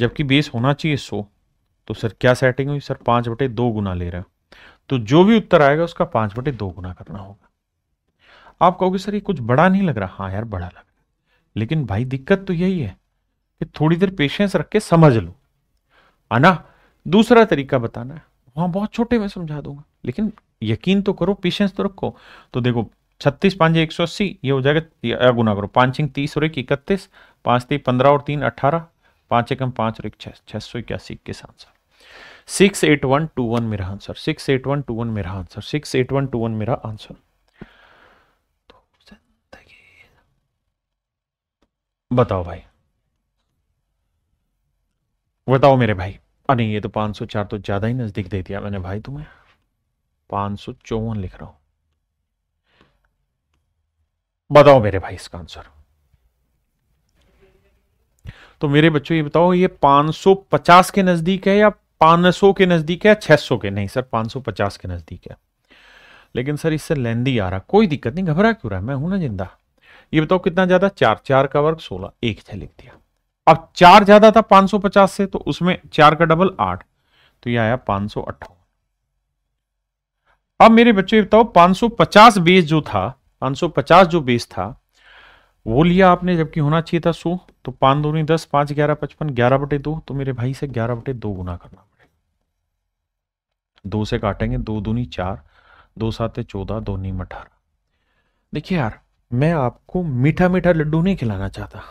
जबकि बेस होना चाहिए सौ तो सर क्या सेटिंग हुई सर पांच बटे दो गुना ले रहे हो तो जो भी उत्तर आएगा उसका पांच बटे दो गुना करना होगा आप कहोगे सर ये कुछ बड़ा नहीं लग रहा हाँ यार बड़ा लग रहा लेकिन भाई दिक्कत तो यही है कि थोड़ी देर पेशेंस रख के समझ लो आना दूसरा तरीका बताना है वहां बहुत छोटे में समझा दूंगा लेकिन यकीन तो करो पेशेंस तो रखो तो देखो छत्तीस पांच एक सौ अस्सी ये हो जाएगा गुना करो पांच छिंग तीस और एक इकतीस पांच तीन पंद्रह और तीन अट्ठारह पांच एकम पांच और एक छह छह सौ इक्यासी इक्कीस answer six eight one two one मेरा answer six eight one two one मेरा answer six eight one two one मेरा आंसर तो बताओ भाई बताओ मेरे भाई अरे ये तो पांच सौ चार तो ज़्यादा ही नज़दीक दे दिया मैंने भाई तुम्हें पांच सौ चौवन लिख रहा हूं बताओ मेरे भाई इसका आंसर तो मेरे बच्चों ये बताओ ये 550 के नज़दीक है या 500 के नज़दीक है 600 के नहीं सर 550 के नज़दीक है लेकिन सर इससे लेंदी आ रहा कोई दिक्कत नहीं घबरा क्यों रहा मैं हूं ना जिंदा ये बताओ कितना ज़्यादा चार चार का वर्ग सोलह एक छह लिख दिया अब चार ज़्यादा था 550 से तो उसमें चार का डबल आठ तो ये आया पाँच अब मेरे बच्चे बताओ 550 बेस जो था 550 जो बेस था वो लिया आपने जबकि होना चाहिए था सो तो पांच दूनी दस पांच ग्यारह पचपन ग्यारह बटे दो तो मेरे भाई से ग्यारह बटे दो गुना करना दो से काटेंगे दो दूनी चार दो सात चौदह दो नीम अठारह देखिए यार मैं आपको मीठा मीठा लड्डू नहीं खिलाना चाहता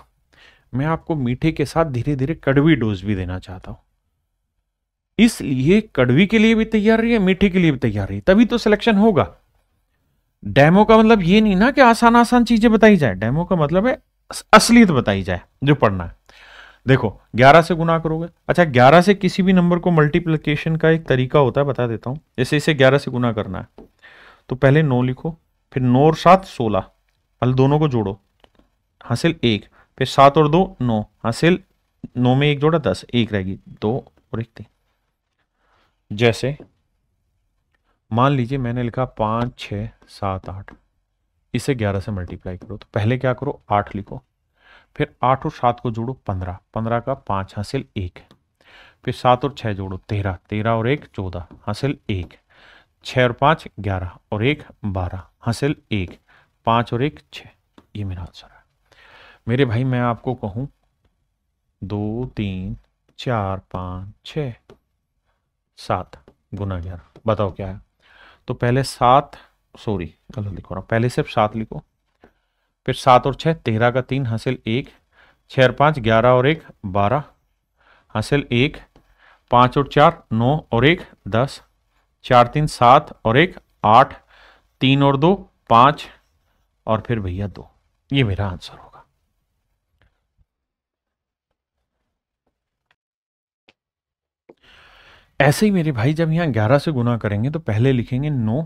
मैं आपको मीठे के साथ धीरे धीरे कड़वी डोज भी देना चाहता हूँ इसलिए कड़वी के लिए भी तैयार रही है मीठे के लिए भी तैयार रही तभी तो सिलेक्शन होगा डेमो का मतलब ये नहीं ना कि आसान आसान चीजें बताई जाए डेमो का मतलब है असलियत बताई जाए जो पढ़ना है देखो 11 से गुना करोगे अच्छा 11 से किसी भी नंबर को मल्टीप्लिकेशन का एक तरीका होता है बता देता हूँ जैसे इसे 11 से गुना करना है तो पहले नौ लिखो फिर नौ और सात सोलह पहले दोनों को जोड़ो हासिल एक फिर सात और दो नौ हासिल नौ में एक जोड़ा दस एक रहेगी दो और एक तीन जैसे मान लीजिए मैंने लिखा पाँच छ सात आठ इसे ग्यारह से मल्टीप्लाई करो तो पहले क्या करो आठ लिखो फिर आठ और सात को जोड़ो पंद्रह पंद्रह का पाँच हासिल एक फिर सात और छः जोड़ो तेरह तेरह और एक चौदह हासिल एक छः और पाँच ग्यारह और एक बारह हासिल एक पाँच और एक छः ये मेरा आंसर है मेरे भाई मैं आपको कहूँ दो तीन चार पाँच छ सात गुना ग्यारह बताओ क्या है तो पहले सात सॉरी गलत लिखो रहा पहले सिर्फ सात लिखो फिर सात और छः तेरह का तीन हासिल एक छः और पाँच ग्यारह और एक बारह हासिल एक पाँच और चार नौ और एक दस चार तीन सात और एक आठ तीन और दो पाँच और फिर भैया दो ये मेरा आंसर होगा ऐसे ही मेरे भाई जब यहाँ ग्यारह से गुना करेंगे तो पहले लिखेंगे 9,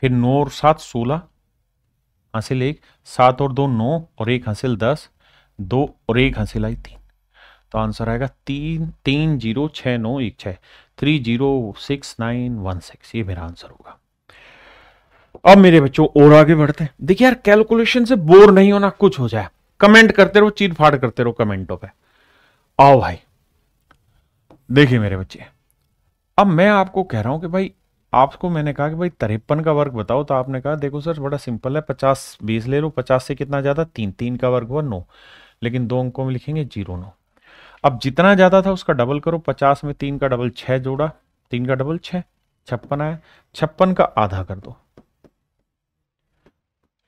फिर नौ और सात सोलह हासिल एक सात और दो नौ और एक हासिल दस दो और एक हासिल आई तीन तो आंसर आएगा तीन तीन जीरो छः नौ एक छः three zero six nine one six ये मेरा आंसर होगा अब मेरे बच्चों और आगे बढ़ते हैं देखिए यार कैलकुलेशन से बोर नहीं होना कुछ हो जाए कमेंट करते रहो चीर फाड़ करते रहो कमेंटों पे आओ भाई देखिए मेरे बच्चे अब मैं आपको कह रहा हूं कि भाई आपको मैंने कहा कि भाई तिरपन का वर्ग बताओ तो आपने कहा देखो सर बड़ा सिंपल है पचास बीस ले लो पचास से कितना ज़्यादा तीन तीन का वर्ग हुआ नौ लेकिन दो अंकों में लिखेंगे जीरो नौ अब जितना ज़्यादा था उसका डबल करो पचास में तीन का डबल छह जोड़ा तीन का डबल छह छप्पन आया छप्पन का आधा कर दो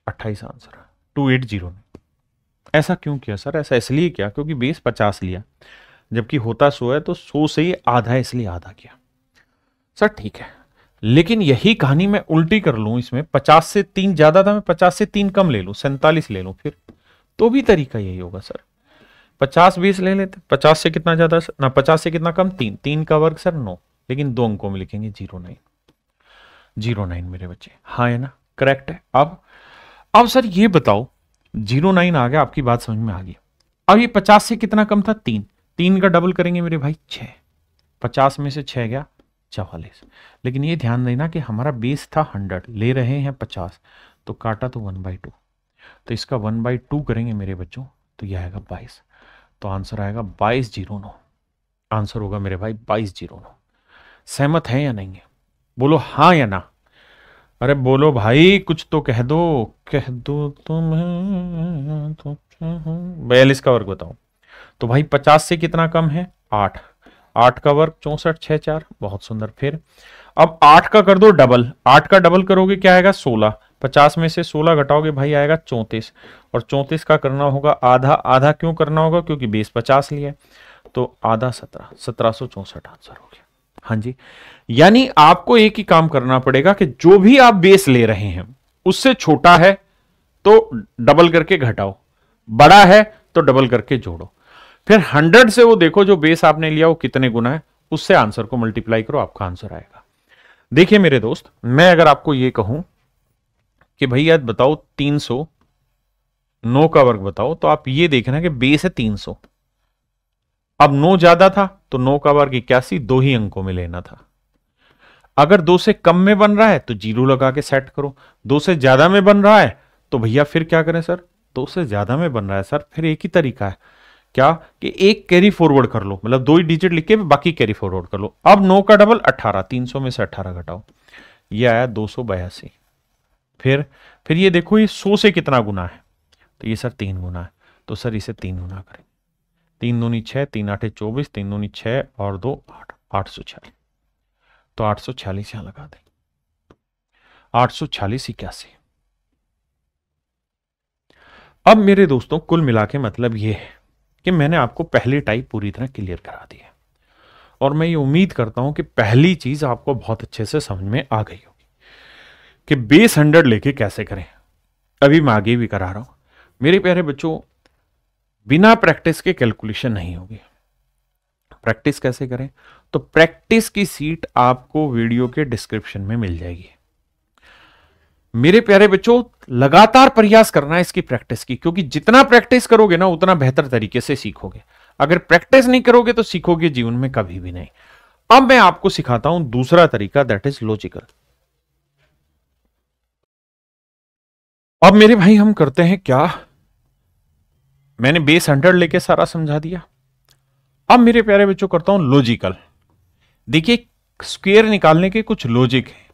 अट्ठाईस आंसर टू एट जीरो ने ऐसा क्यों किया सर ऐसा इसलिए किया क्योंकि बीस पचास लिया जबकि होता सो है तो सो से ही आधा इसलिए आधा किया सर ठीक है लेकिन यही कहानी मैं उल्टी कर लू इसमें पचास से तीन ज़्यादा था मैं पचास से तीन कम ले लू सैंतालीस ले लू फिर तो भी तरीका यही होगा सर पचास बीस ले लेते पचास से कितना ज़्यादा ना पचास से कितना कम तीन तीन का वर्ग सर नो लेकिन दो अंकों में लिखेंगे जीरो नाइन जीरो नाइन मेरे बच्चे हाँ है ना करेक्ट है अब अब सर ये बताओ जीरो नाइन आ गया आपकी बात समझ में आ गई अब ये पचास से कितना कम था तीन तीन का डबल करेंगे मेरे भाई छ पचास में से छः गया चवालीस अच्छा लेकिन ये ध्यान देना कि हमारा बेस था हंड्रेड ले रहे हैं पचास तो काटा तो वन बाई टू तो इसका वन बाई टू करेंगे मेरे बच्चों तो यह आएगा बाईस तो आंसर आएगा बाईस जीरो नौ आंसर होगा मेरे भाई बाईस जीरो नौ सहमत है या नहीं है बोलो हाँ या ना अरे बोलो भाई कुछ तो कह दो कह दो तुम तो बयालीस का वर्ग बताओ तो भाई पचास से कितना कम है आठ आठ का वर्ग चौसठ छह चार बहुत सुंदर फिर अब आठ का कर दो डबल आठ का डबल करोगे क्या आएगा सोलह पचास में से सोलह घटाओगे भाई आएगा चौंतीस और चौंतीस का करना होगा आधा आधा क्यों करना होगा क्योंकि बेस पचास लिया तो आधा सत्रह सत्रह सौ चौसठ आंसर हो गया हाँ जी यानी आपको एक ही काम करना पड़ेगा कि जो भी आप बेस ले रहे हैं उससे छोटा है तो डबल करके घटाओ बड़ा है तो डबल करके जोड़ो फिर हंड्रेड से वो देखो जो बेस आपने लिया वो कितने गुना है उससे आंसर को मल्टीप्लाई करो आपका आंसर आएगा देखिए मेरे दोस्त मैं अगर आपको ये कहूं कि भैया बताओ 300 नो का वर्ग बताओ तो आप ये देख रहे कि बेस है 300 अब नो ज्यादा था तो नो का वर्ग इक्यासी दो ही अंकों में लेना था अगर दो से कम में बन रहा है तो जीरो लगा के सेट करो दो से ज्यादा में बन रहा है तो भैया फिर क्या करें सर दो से ज्यादा में बन रहा है सर फिर एक ही तरीका है क्या कि एक कैरी फॉरवर्ड कर लो मतलब दो ही डिजिट लिख के बाकी कैरी फॉरवर्ड कर लो अब नौ का डबल अट्ठारह तीन सौ में से अट्ठारह घटाओ ये आया दो सौ बयासी फिर फिर ये देखो ये सौ से कितना गुना है तो ये सर तीन गुना है तो सर इसे तीन गुना करें तीन दूनी छः तीन आठ चौबीस तीन दूनी छः और दो आठ आठ सौ छियालीस तो आठ सौ छियालीस यहाँ लगा दें आठ सौ छियालीस इक्यासी अब मेरे दोस्तों कुल मिला के मतलब ये है कि मैंने आपको पहली टाइप पूरी तरह क्लियर करा दी है और मैं ये उम्मीद करता हूं कि पहली चीज़ आपको बहुत अच्छे से समझ में आ गई होगी कि बेस हंड्रेड लेके कैसे करें अभी मैं आगे भी करा रहा हूं मेरे प्यारे बच्चों बिना प्रैक्टिस के कैलकुलेशन नहीं होगी प्रैक्टिस कैसे करें तो प्रैक्टिस की सीट आपको वीडियो के डिस्क्रिप्शन में मिल जाएगी मेरे प्यारे बच्चों लगातार प्रयास करना है इसकी प्रैक्टिस की क्योंकि जितना प्रैक्टिस करोगे ना उतना बेहतर तरीके से सीखोगे अगर प्रैक्टिस नहीं करोगे तो सीखोगे जीवन में कभी भी नहीं अब मैं आपको सिखाता हूं दूसरा तरीका दैट इज लॉजिकल अब मेरे भाई हम करते हैं क्या मैंने बेस हंड्रेड लेके सारा समझा दिया अब मेरे प्यारे बच्चों करता हूं लॉजिकल देखिए स्क्वेयर निकालने के कुछ लॉजिक है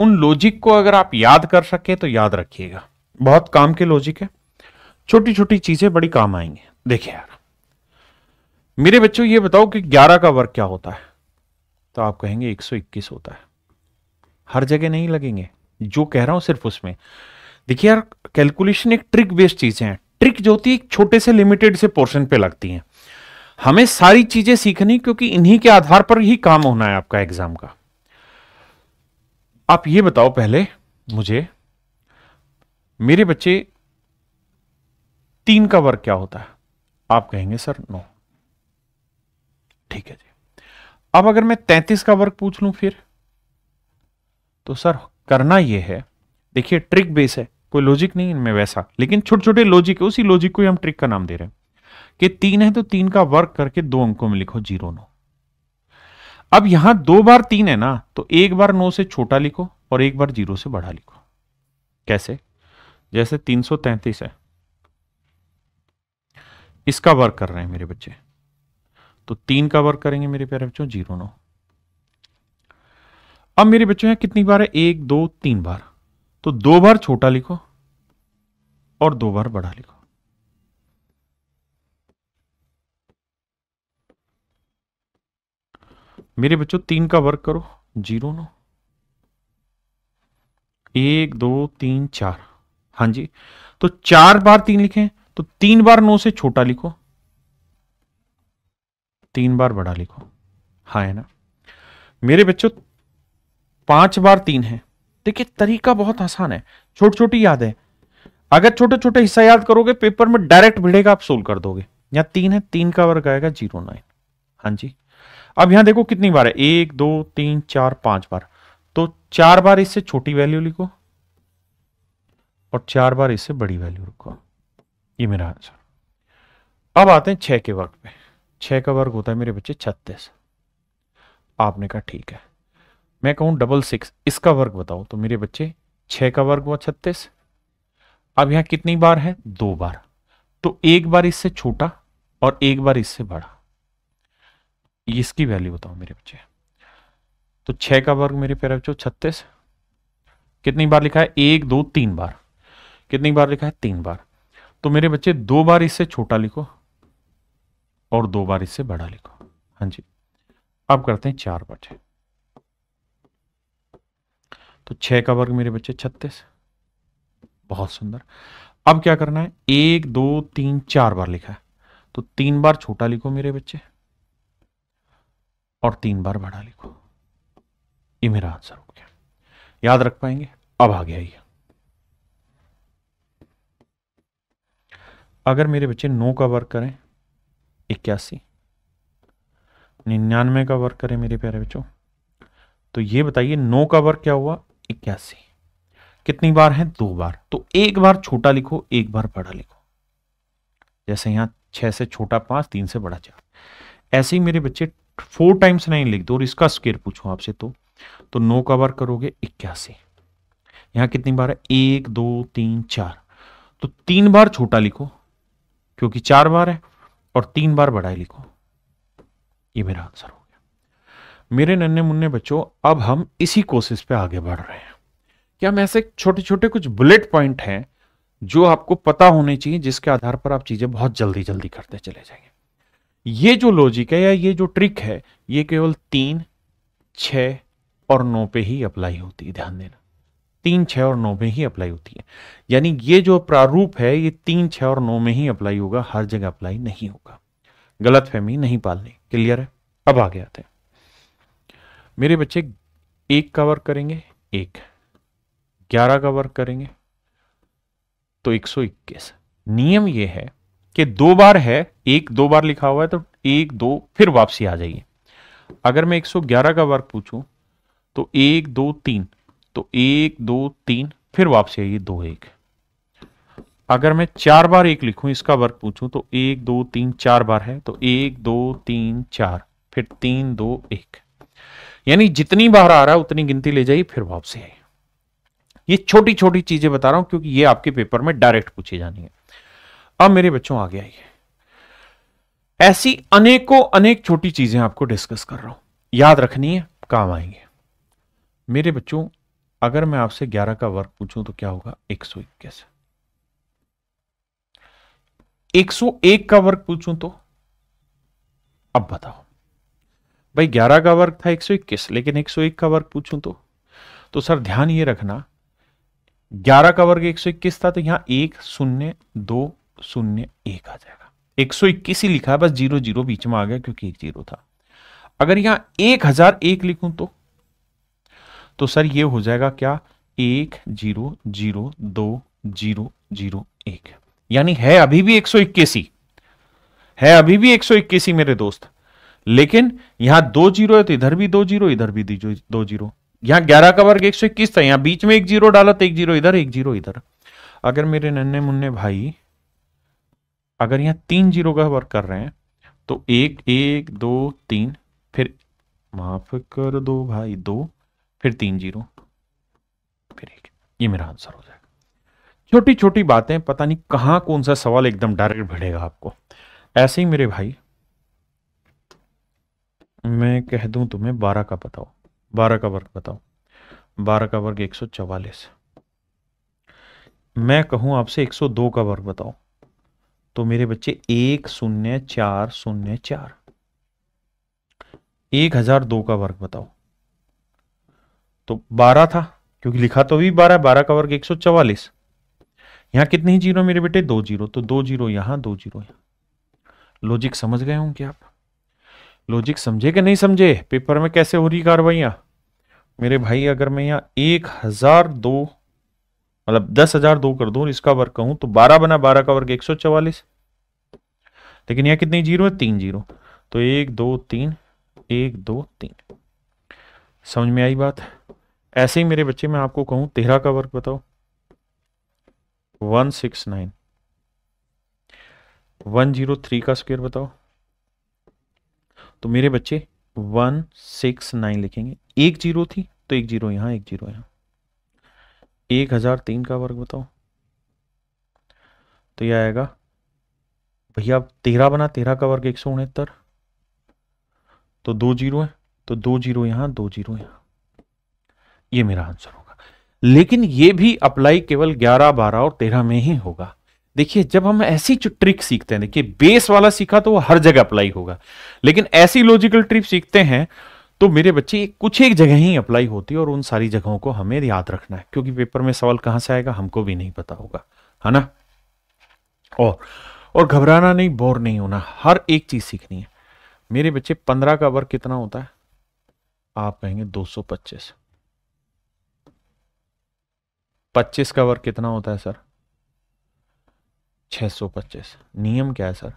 उन लॉजिक को अगर आप याद कर सके तो याद रखिएगा बहुत काम के लॉजिक है छोटी छोटी चीजें बड़ी काम आएंगे देखिए यार मेरे बच्चों ये बताओ कि 11 का वर्ग क्या होता है तो आप कहेंगे 121 होता है हर जगह नहीं लगेंगे जो कह रहा हूं सिर्फ उसमें देखिए यार कैलकुलेशन एक ट्रिक बेस्ड चीजें हैं ट्रिक जो होती है छोटे से लिमिटेड से पोर्शन पे लगती हैं हमें सारी चीजें सीखनी क्योंकि इन्हीं के आधार पर ही काम होना है आपका एग्जाम का आप ये बताओ पहले मुझे मेरे बच्चे तीन का वर्ग क्या होता है आप कहेंगे सर नो ठीक है जी अब अगर मैं तैतीस का वर्ग पूछ लूं फिर तो सर करना यह है देखिए ट्रिक बेस है कोई लॉजिक नहीं इनमें वैसा लेकिन छोटे छोटे लॉजिक है उसी लॉजिक को हम ट्रिक का नाम दे रहे हैं कि तीन है तो तीन का वर्ग करके दो अंकों में लिखो जीरो नो अब यहां दो बार तीन है ना तो एक बार नौ से छोटा लिखो और एक बार जीरो से बड़ा लिखो कैसे जैसे तीन सौ तैतीस है इसका वर्क कर रहे हैं मेरे बच्चे तो तीन का वर्क करेंगे मेरे प्यारे बच्चों जीरो नौ अब मेरे बच्चों यहां कितनी बार है एक दो तीन बार तो दो बार छोटा लिखो और दो बार बड़ा लिखो मेरे बच्चों तीन का वर्क करो जीरो नो एक दो तीन चार हाँ जी तो चार बार तीन लिखें तो तीन बार नौ से छोटा लिखो तीन बार बड़ा लिखो हाँ है ना मेरे बच्चों पांच बार तीन है देखिए तरीका बहुत आसान है छोटी छोटी याद है अगर छोटे छोटे हिस्सा याद करोगे पेपर में डायरेक्ट भिड़ेगा आप सोल्व कर दोगे या तीन है तीन का वर्ग आएगा जीरो नाइन हाँ जी अब यहां देखो कितनी बार है एक दो तीन चार पांच बार तो चार बार इससे छोटी वैल्यू लिखो और चार बार इससे बड़ी वैल्यू लिखो ये मेरा आंसर अब आते हैं छह के वर्ग पे छह का वर्ग होता है मेरे बच्चे छत्तीस आपने कहा ठीक है मैं कहूं डबल सिक्स इसका वर्ग बताओ तो मेरे बच्चे छह का वर्ग हुआ छत्तीस अब यहां कितनी बार है दो बार तो एक बार इससे छोटा और एक बार इससे बड़ा इसकी वैल्यू बताओ मेरे बच्चे तो छह का वर्ग मेरे प्यारे बच्चों छत्तीस कितनी बार लिखा है एक दो तीन बार कितनी बार लिखा है तीन बार तो मेरे बच्चे दो बार इससे छोटा लिखो और दो बार इससे बड़ा लिखो हाँ जी अब करते हैं चार बच्चे तो छ का वर्ग मेरे बच्चे छत्तीस बहुत सुंदर अब क्या करना है एक दो तीन चार बार लिखा है तो तीन बार छोटा लिखो मेरे बच्चे और तीन बार बढ़ा लिखो ये मेरा आंसर हो गया याद रख पाएंगे अब आ गया ये अगर मेरे बच्चे नौ का वर्क करें इक्यासी निन्यानवे का वर्क करें मेरे प्यारे बच्चों तो ये बताइए नौ का वर्क क्या हुआ इक्यासी कितनी बार है दो बार तो एक बार छोटा लिखो एक बार बड़ा लिखो जैसे यहां छह से छोटा पांच तीन से बड़ा चार ऐसे ही मेरे बच्चे फोर टाइम्स नाइन लिख दो और इसका स्केयर पूछो आपसे तो तो नो का बार करोगे इक्यासी यहां कितनी बार है एक दो तीन चार तो तीन बार छोटा लिखो क्योंकि चार बार है और तीन बार बड़ा लिखो ये मेरा आंसर हो गया मेरे नन्हे मुन्ने बच्चों अब हम इसी कोशिश पे आगे बढ़ रहे हैं क्या हम ऐसे छोटे छोटे कुछ बुलेट पॉइंट हैं जो आपको पता होने चाहिए जिसके आधार पर आप चीज़ें बहुत जल्दी जल्दी करते चले जाएंगे ये जो लॉजिक है या ये जो ट्रिक है ये केवल तीन छ और नौ पे ही अप्लाई होती है ध्यान देना तीन छः और नौ में ही अप्लाई होती है यानी ये जो प्रारूप है ये तीन छः और नौ में ही अप्लाई होगा हर जगह अप्लाई नहीं होगा गलत फहमी नहीं पालनी क्लियर है अब आ गया थे मेरे बच्चे एक का वर्क करेंगे एक ग्यारह का वर्क करेंगे तो एक सौ इक्कीस नियम यह है कि दो बार है एक दो बार लिखा हुआ है तो एक दो फिर वापसी आ जाइए अगर मैं 111 का वर्ग पूछूं तो एक दो तीन तो एक दो तीन फिर वापसी आइए दो एक अगर मैं चार बार एक लिखूं इसका वर्ग पूछूं तो एक दो तीन चार बार है तो एक दो तीन चार फिर तीन दो एक यानी जितनी बार आ रहा है उतनी गिनती ले जाइए फिर वापसी आइए ये छोटी छोटी चीजें बता रहा हूं क्योंकि ये आपके पेपर में डायरेक्ट पूछी जानी है अब मेरे बच्चों आगे आइए ऐसी अनेकों अनेक छोटी चीजें आपको डिस्कस कर रहा हूं याद रखनी है काम आएंगे मेरे बच्चों अगर मैं आपसे 11 का वर्ग पूछूं तो क्या होगा एक सौ इक्कीस एक सौ एक का वर्ग पूछूं तो अब बताओ भाई 11 का वर्ग था 121 लेकिन 101 का वर्ग पूछूं तो तो सर ध्यान ये रखना 11 का वर्ग 121 था तो यहां एक शून्य दो शून्य एक आ जाएगा एक सौ इक्कीस ही लिखा है बस जीरो जीरो बीच में आ गया क्योंकि एक जीरो था अगर यहां एक हजार एक लिखूं तो तो सर ये हो जाएगा क्या एक जीरो जीरो दो जीरो जीरो एक यानी है अभी भी एक सौ इक्कीसी है अभी भी एक सौ इक्कीसी मेरे दोस्त लेकिन यहां दो जीरो है तो इधर भी दो जीरो इधर भी दो जीरो यहां ग्यारह का वर्ग एक सौ इक्कीस था यहां बीच में एक जीरो डाला तो एक जीरो इधर एक जीरो इधर अगर मेरे नन्हे मुन्ने भाई अगर यहाँ तीन जीरो का वर्क कर रहे हैं तो एक एक दो तीन फिर माफ कर दो भाई दो फिर तीन जीरो फिर एक ये मेरा आंसर हो जाएगा छोटी छोटी बातें पता नहीं कहाँ कौन सा सवाल एकदम डायरेक्ट भिड़ेगा आपको ऐसे ही मेरे भाई मैं कह दूं तुम्हें बारह का बताओ बारह का वर्ग बताओ बारह का वर्ग एक सौ चवालीस मैं कहूं आपसे एक सौ दो का वर्ग बताओ तो मेरे बच्चे एक शून्य चार शून्य चार एक हजार दो का वर्ग बताओ तो बारह था क्योंकि लिखा तो भी बारह बारह का वर्ग एक सौ चवालीस यहां कितने ही जीरो मेरे बेटे दो जीरो तो दो जीरो यहां दो जीरो यहां लॉजिक समझ गए होंगे आप लॉजिक समझे कि नहीं समझे पेपर में कैसे हो रही कार्रवाइया मेरे भाई अगर मैं यहां एक हजार दो मतलब दस हजार दो कर दो इसका वर्ग कहूं तो बारह बना बारह का वर्ग एक सौ चवालीस लेकिन यहाँ कितनी जीरो है तीन जीरो तो एक दो तीन एक दो तीन समझ में आई बात ऐसे ही मेरे बच्चे मैं आपको कहूं तेरह का वर्ग बताओ one six nine one zero three का स्क्वेयर बताओ तो मेरे बच्चे वन सिक्स नाइन लिखेंगे एक जीरो थी तो एक जीरो यहां एक जीरो यहां एक हजार तीन का वर्ग बताओ तो यह आएगा भैया तेरह बना तेरह का वर्ग एक सौ उनहत्तर तो दो जीरो है तो दो जीरो यहां दो जीरो यहां ये मेरा आंसर होगा लेकिन ये भी अप्लाई केवल ग्यारह बारह और तेरह में ही होगा देखिए जब हम ऐसी ट्रिक सीखते हैं देखिए बेस वाला सीखा तो वो हर जगह अप्लाई होगा लेकिन ऐसी लॉजिकल ट्रिक सीखते हैं तो मेरे बच्चे कुछ एक जगह ही अप्लाई होती है और उन सारी जगहों को हमें याद रखना है क्योंकि पेपर में सवाल कहां से आएगा हमको भी नहीं पता होगा है ना और और घबराना नहीं बोर नहीं होना हर एक चीज़ सीखनी है मेरे बच्चे पंद्रह का वर्ग कितना होता है आप कहेंगे दो सौ पच्चीस पच्चीस का वर्ग कितना होता है सर छह सौ पच्चीस नियम क्या है सर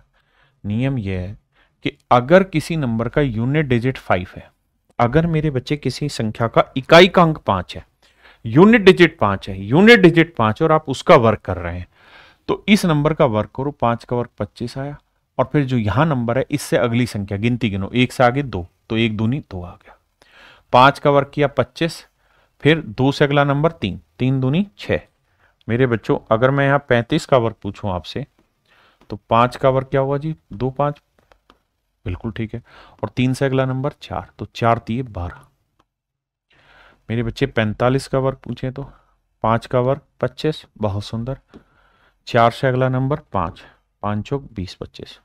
नियम यह है कि अगर किसी नंबर का यूनिट डिजिट फाइव है अगर मेरे बच्चे किसी संख्या का इकाई का अंक पांच है यूनिट डिजिट पांच है यूनिट डिजिट पांच और आप उसका वर्क कर रहे हैं तो इस नंबर का वर्क करो पांच का वर्क पच्चीस आया और फिर जो यहां नंबर है इससे अगली संख्या गिनती गिनो एक से आगे दो तो एक दूनी दो आ गया पांच का वर्क किया पच्चीस फिर दो से अगला नंबर तीन तीन दूनी छह मेरे बच्चों अगर मैं यहां पैंतीस का वर्क पूछू आपसे तो पांच का वर्क क्या हुआ जी दो पांच बिल्कुल ठीक है और तीन से अगला नंबर चार तो चार तीय बारह मेरे बच्चे पैंतालीस का वर्क पूछे तो पांच का वर्क पच्चीस बहुत सुंदर चार से अगला नंबर पांच पांच चौक बीस पच्चीस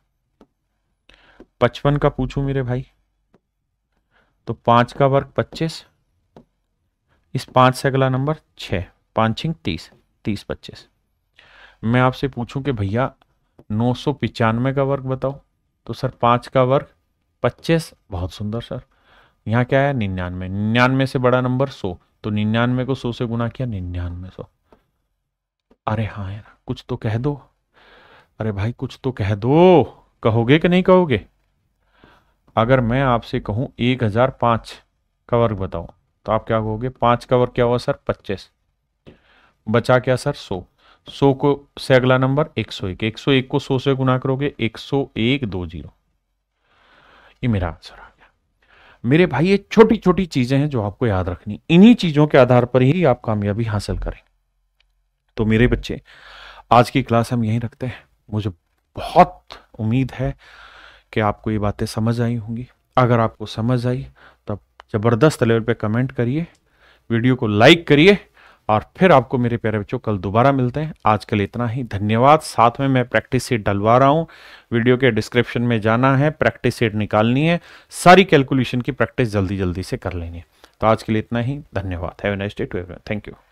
पचपन का पूछूं मेरे भाई तो पांच का वर्ग पच्चीस इस पांच से अगला नंबर छः पांचिंग तीस तीस पच्चीस मैं आपसे पूछूं कि भैया नौ सौ पचानवे का वर्ग बताओ तो सर पांच का वर्ग पच्चीस बहुत सुंदर सर यहाँ क्या है निन्यानवे निन्यानवे से बड़ा नंबर सौ तो निन्यानवे को सौ से गुना किया निन्यानवे सौ अरे हाँ यार कुछ तो कह दो अरे भाई कुछ तो कह दो कहोगे कि नहीं कहोगे अगर मैं आपसे कहूं एक हजार पांच का वर्ग बताओ तो आप क्या कहोगे पांच का वर्ग क्या हुआ सर पच्चीस बचा क्या सर सौ सो को से अगला नंबर एक सौ एक एक सौ एक को सो से गुना करोगे एक सौ एक दो जीरो ये मेरा आंसर आ गया मेरे भाई ये छोटी छोटी चीजें हैं जो आपको याद रखनी इन्हीं चीजों के आधार पर ही आप कामयाबी हासिल करें तो मेरे बच्चे आज की क्लास हम यहीं रखते हैं मुझे बहुत उम्मीद है कि आपको ये बातें समझ आई होंगी अगर आपको समझ आई तो आप ज़बरदस्त लेवल पे कमेंट करिए वीडियो को लाइक करिए और फिर आपको मेरे प्यारे बच्चों कल दोबारा मिलते हैं आज के लिए इतना ही धन्यवाद साथ में मैं प्रैक्टिस सीट डलवा रहा हूँ वीडियो के डिस्क्रिप्शन में जाना है प्रैक्टिस सीट निकालनी है सारी कैलकुलेशन की प्रैक्टिस जल्दी जल्दी से कर लेनी है तो आज के लिए इतना ही धन्यवाद have nice day to everyone thank you